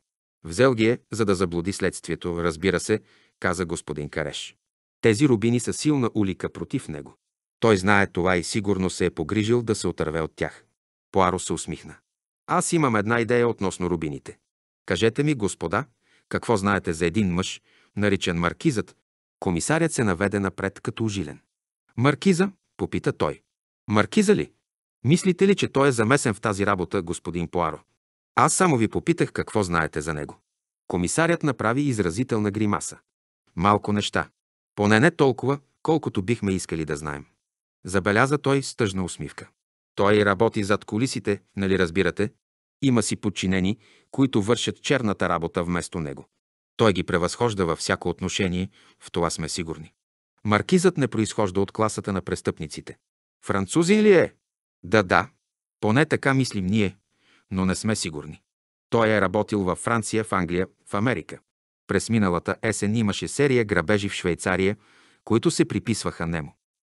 Взел ги е, за да заблуди следствието, разбира се, каза господин Кареш. Тези рубини са силна улика против него. Той знае това и сигурно се е погрижил да се отърве от тях. Поаро се усмихна. Аз имам една идея относно рубините. Кажете ми, господа, какво знаете за един мъж, наричан Маркизът, Комисарят се наведе напред като ужилен. Маркиза? попита той. Маркиза ли? Мислите ли, че той е замесен в тази работа, господин Пуаро? Аз само ви попитах какво знаете за него. Комисарят направи изразителна гримаса. Малко неща. Поне не толкова, колкото бихме искали да знаем. Забеляза той с тъжна усмивка. Той работи зад колисите, нали разбирате? Има си подчинени, които вършат черната работа вместо него. Той ги превъзхожда във всяко отношение, в това сме сигурни. Маркизът не произхожда от класата на престъпниците. Французин ли е? Да, да. Поне така мислим ние, но не сме сигурни. Той е работил във Франция, в Англия, в Америка. През миналата есен имаше серия грабежи в Швейцария, които се приписваха нему.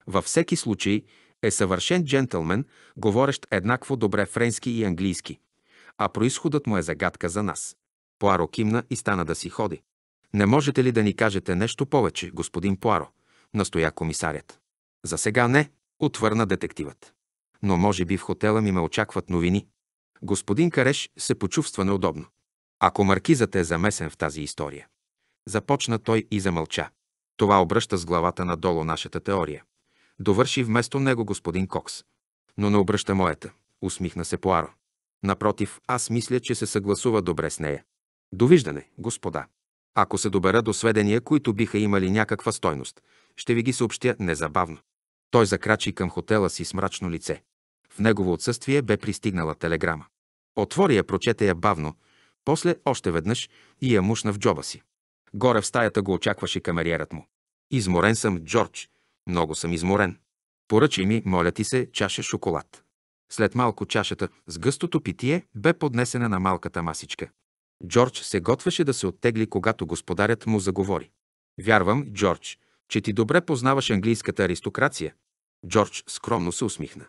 Във всеки случай е съвършен джентълмен, говорещ еднакво добре френски и английски, а происходът му е загадка за нас. Пуаро кимна и стана да си ходи. Не можете ли да ни кажете нещо повече, господин Пуаро? настоя комисарят. За сега не, отвърна детективът. Но може би в хотела ми ме очакват новини. Господин Кареш се почувства неудобно. Ако маркизът е замесен в тази история. Започна той и замълча. Това обръща с главата надолу нашата теория. Довърши вместо него господин Кокс. Но не обръща моята, усмихна се Пуаро. Напротив, аз мисля, че се съгласува добре с нея. Довиждане, господа! Ако се добера до сведения, които биха имали някаква стойност, ще ви ги съобщя незабавно. Той закрачи към хотела си с мрачно лице. В негово отсъствие бе пристигнала телеграма. Отвори я, прочете я бавно, после още веднъж и я мушна в джоба си. Горе в стаята го очакваше камериерът му. Изморен съм, Джордж. Много съм изморен. Поръчи ми, моля ти се, чаша шоколад. След малко чашата с гъстото питие бе поднесена на малката масичка. Джордж се готвеше да се оттегли, когато господарят му заговори. Вярвам, Джордж, че ти добре познаваш английската аристокрация. Джордж скромно се усмихна.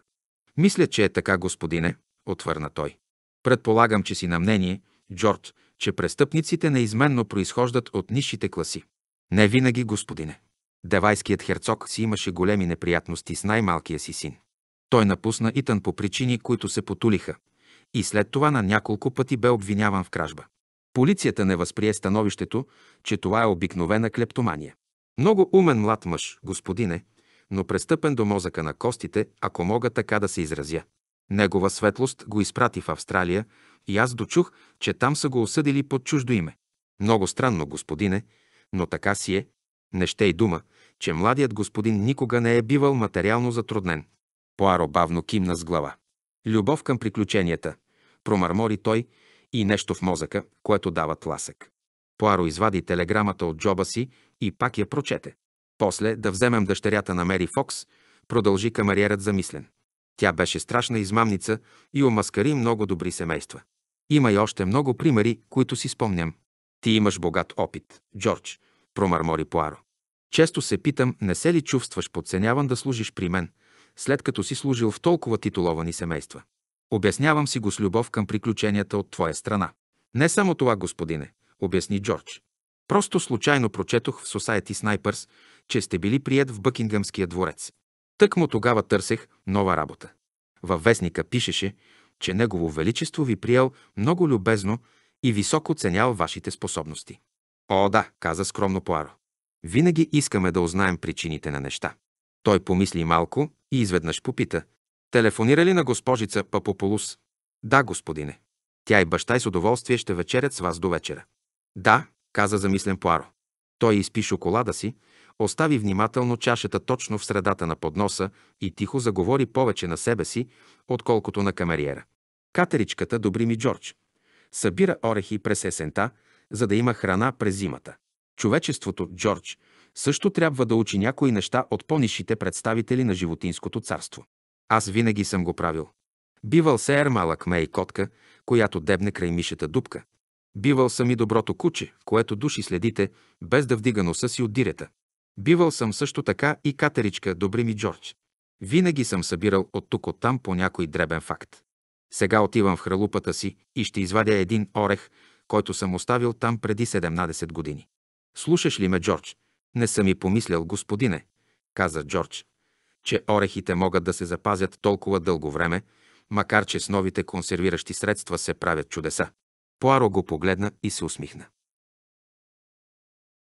Мисля, че е така, господине, отвърна той. Предполагам, че си на мнение, Джордж, че престъпниците неизменно произхождат от нишите класи. Не винаги, господине. Девайският херцог си имаше големи неприятности с най-малкия си син. Той напусна Итан по причини, които се потулиха, и след това на няколко пъти бе обвиняван в кражба. Полицията не възприе становището, че това е обикновена клептомания. Много умен млад мъж, господине, но престъпен до мозъка на костите, ако мога така да се изразя. Негова светлост го изпрати в Австралия и аз дочух, че там са го осъдили под чуждо име. Много странно, господине, но така си е. Не ще и дума, че младият господин никога не е бивал материално затруднен. Поаро бавно кимна с глава. Любов към приключенията, промърмори той и нещо в мозъка, което дава тласък. Пуаро извади телеграмата от джоба си и пак я прочете. После да вземем дъщерята на Мери Фокс, продължи камариерът замислен. Тя беше страшна измамница и омаскари много добри семейства. Има и още много примери, които си спомням. Ти имаш богат опит, Джордж, промърмори Пуаро. Често се питам, не се ли чувстваш подценяван да служиш при мен, след като си служил в толкова титуловани семейства. Обяснявам си го с любов към приключенията от твоя страна. Не само това, господине, обясни Джордж. Просто случайно прочетох в Society Snipers, че сте били прият в Бъкингъмския дворец. Тък му тогава търсех нова работа. Във вестника пишеше, че Негово Величество ви приел много любезно и високо ценял вашите способности. О, да, каза скромно Пуаро. Винаги искаме да узнаем причините на неща. Той помисли малко и изведнъж попита, Телефонирали на госпожица Папополус? Да, господине. Тя и баща и с удоволствие ще вечерят с вас до вечера. Да, каза замислен Пуаро. Той изпи шоколада си, остави внимателно чашата точно в средата на подноса и тихо заговори повече на себе си, отколкото на камериера. Катеричката добри ми Джордж. Събира орехи през есента, за да има храна през зимата. Човечеството, Джордж, също трябва да учи някои неща от по-нишите представители на животинското царство. Аз винаги съм го правил. Бивал се ер малък мей котка, която дебне край мишата дупка. Бивал съм и доброто куче, което души следите, без да вдига носа си от дирета. Бивал съм също така и катеричка, добри ми Джордж. Винаги съм събирал от тук от там по някой дребен факт. Сега отивам в хралупата си и ще извадя един орех, който съм оставил там преди 17 години. Слушаш ли ме, Джордж? Не съм и помислял, господине, каза Джордж че орехите могат да се запазят толкова дълго време, макар че с новите консервиращи средства се правят чудеса. Пуаро го погледна и се усмихна.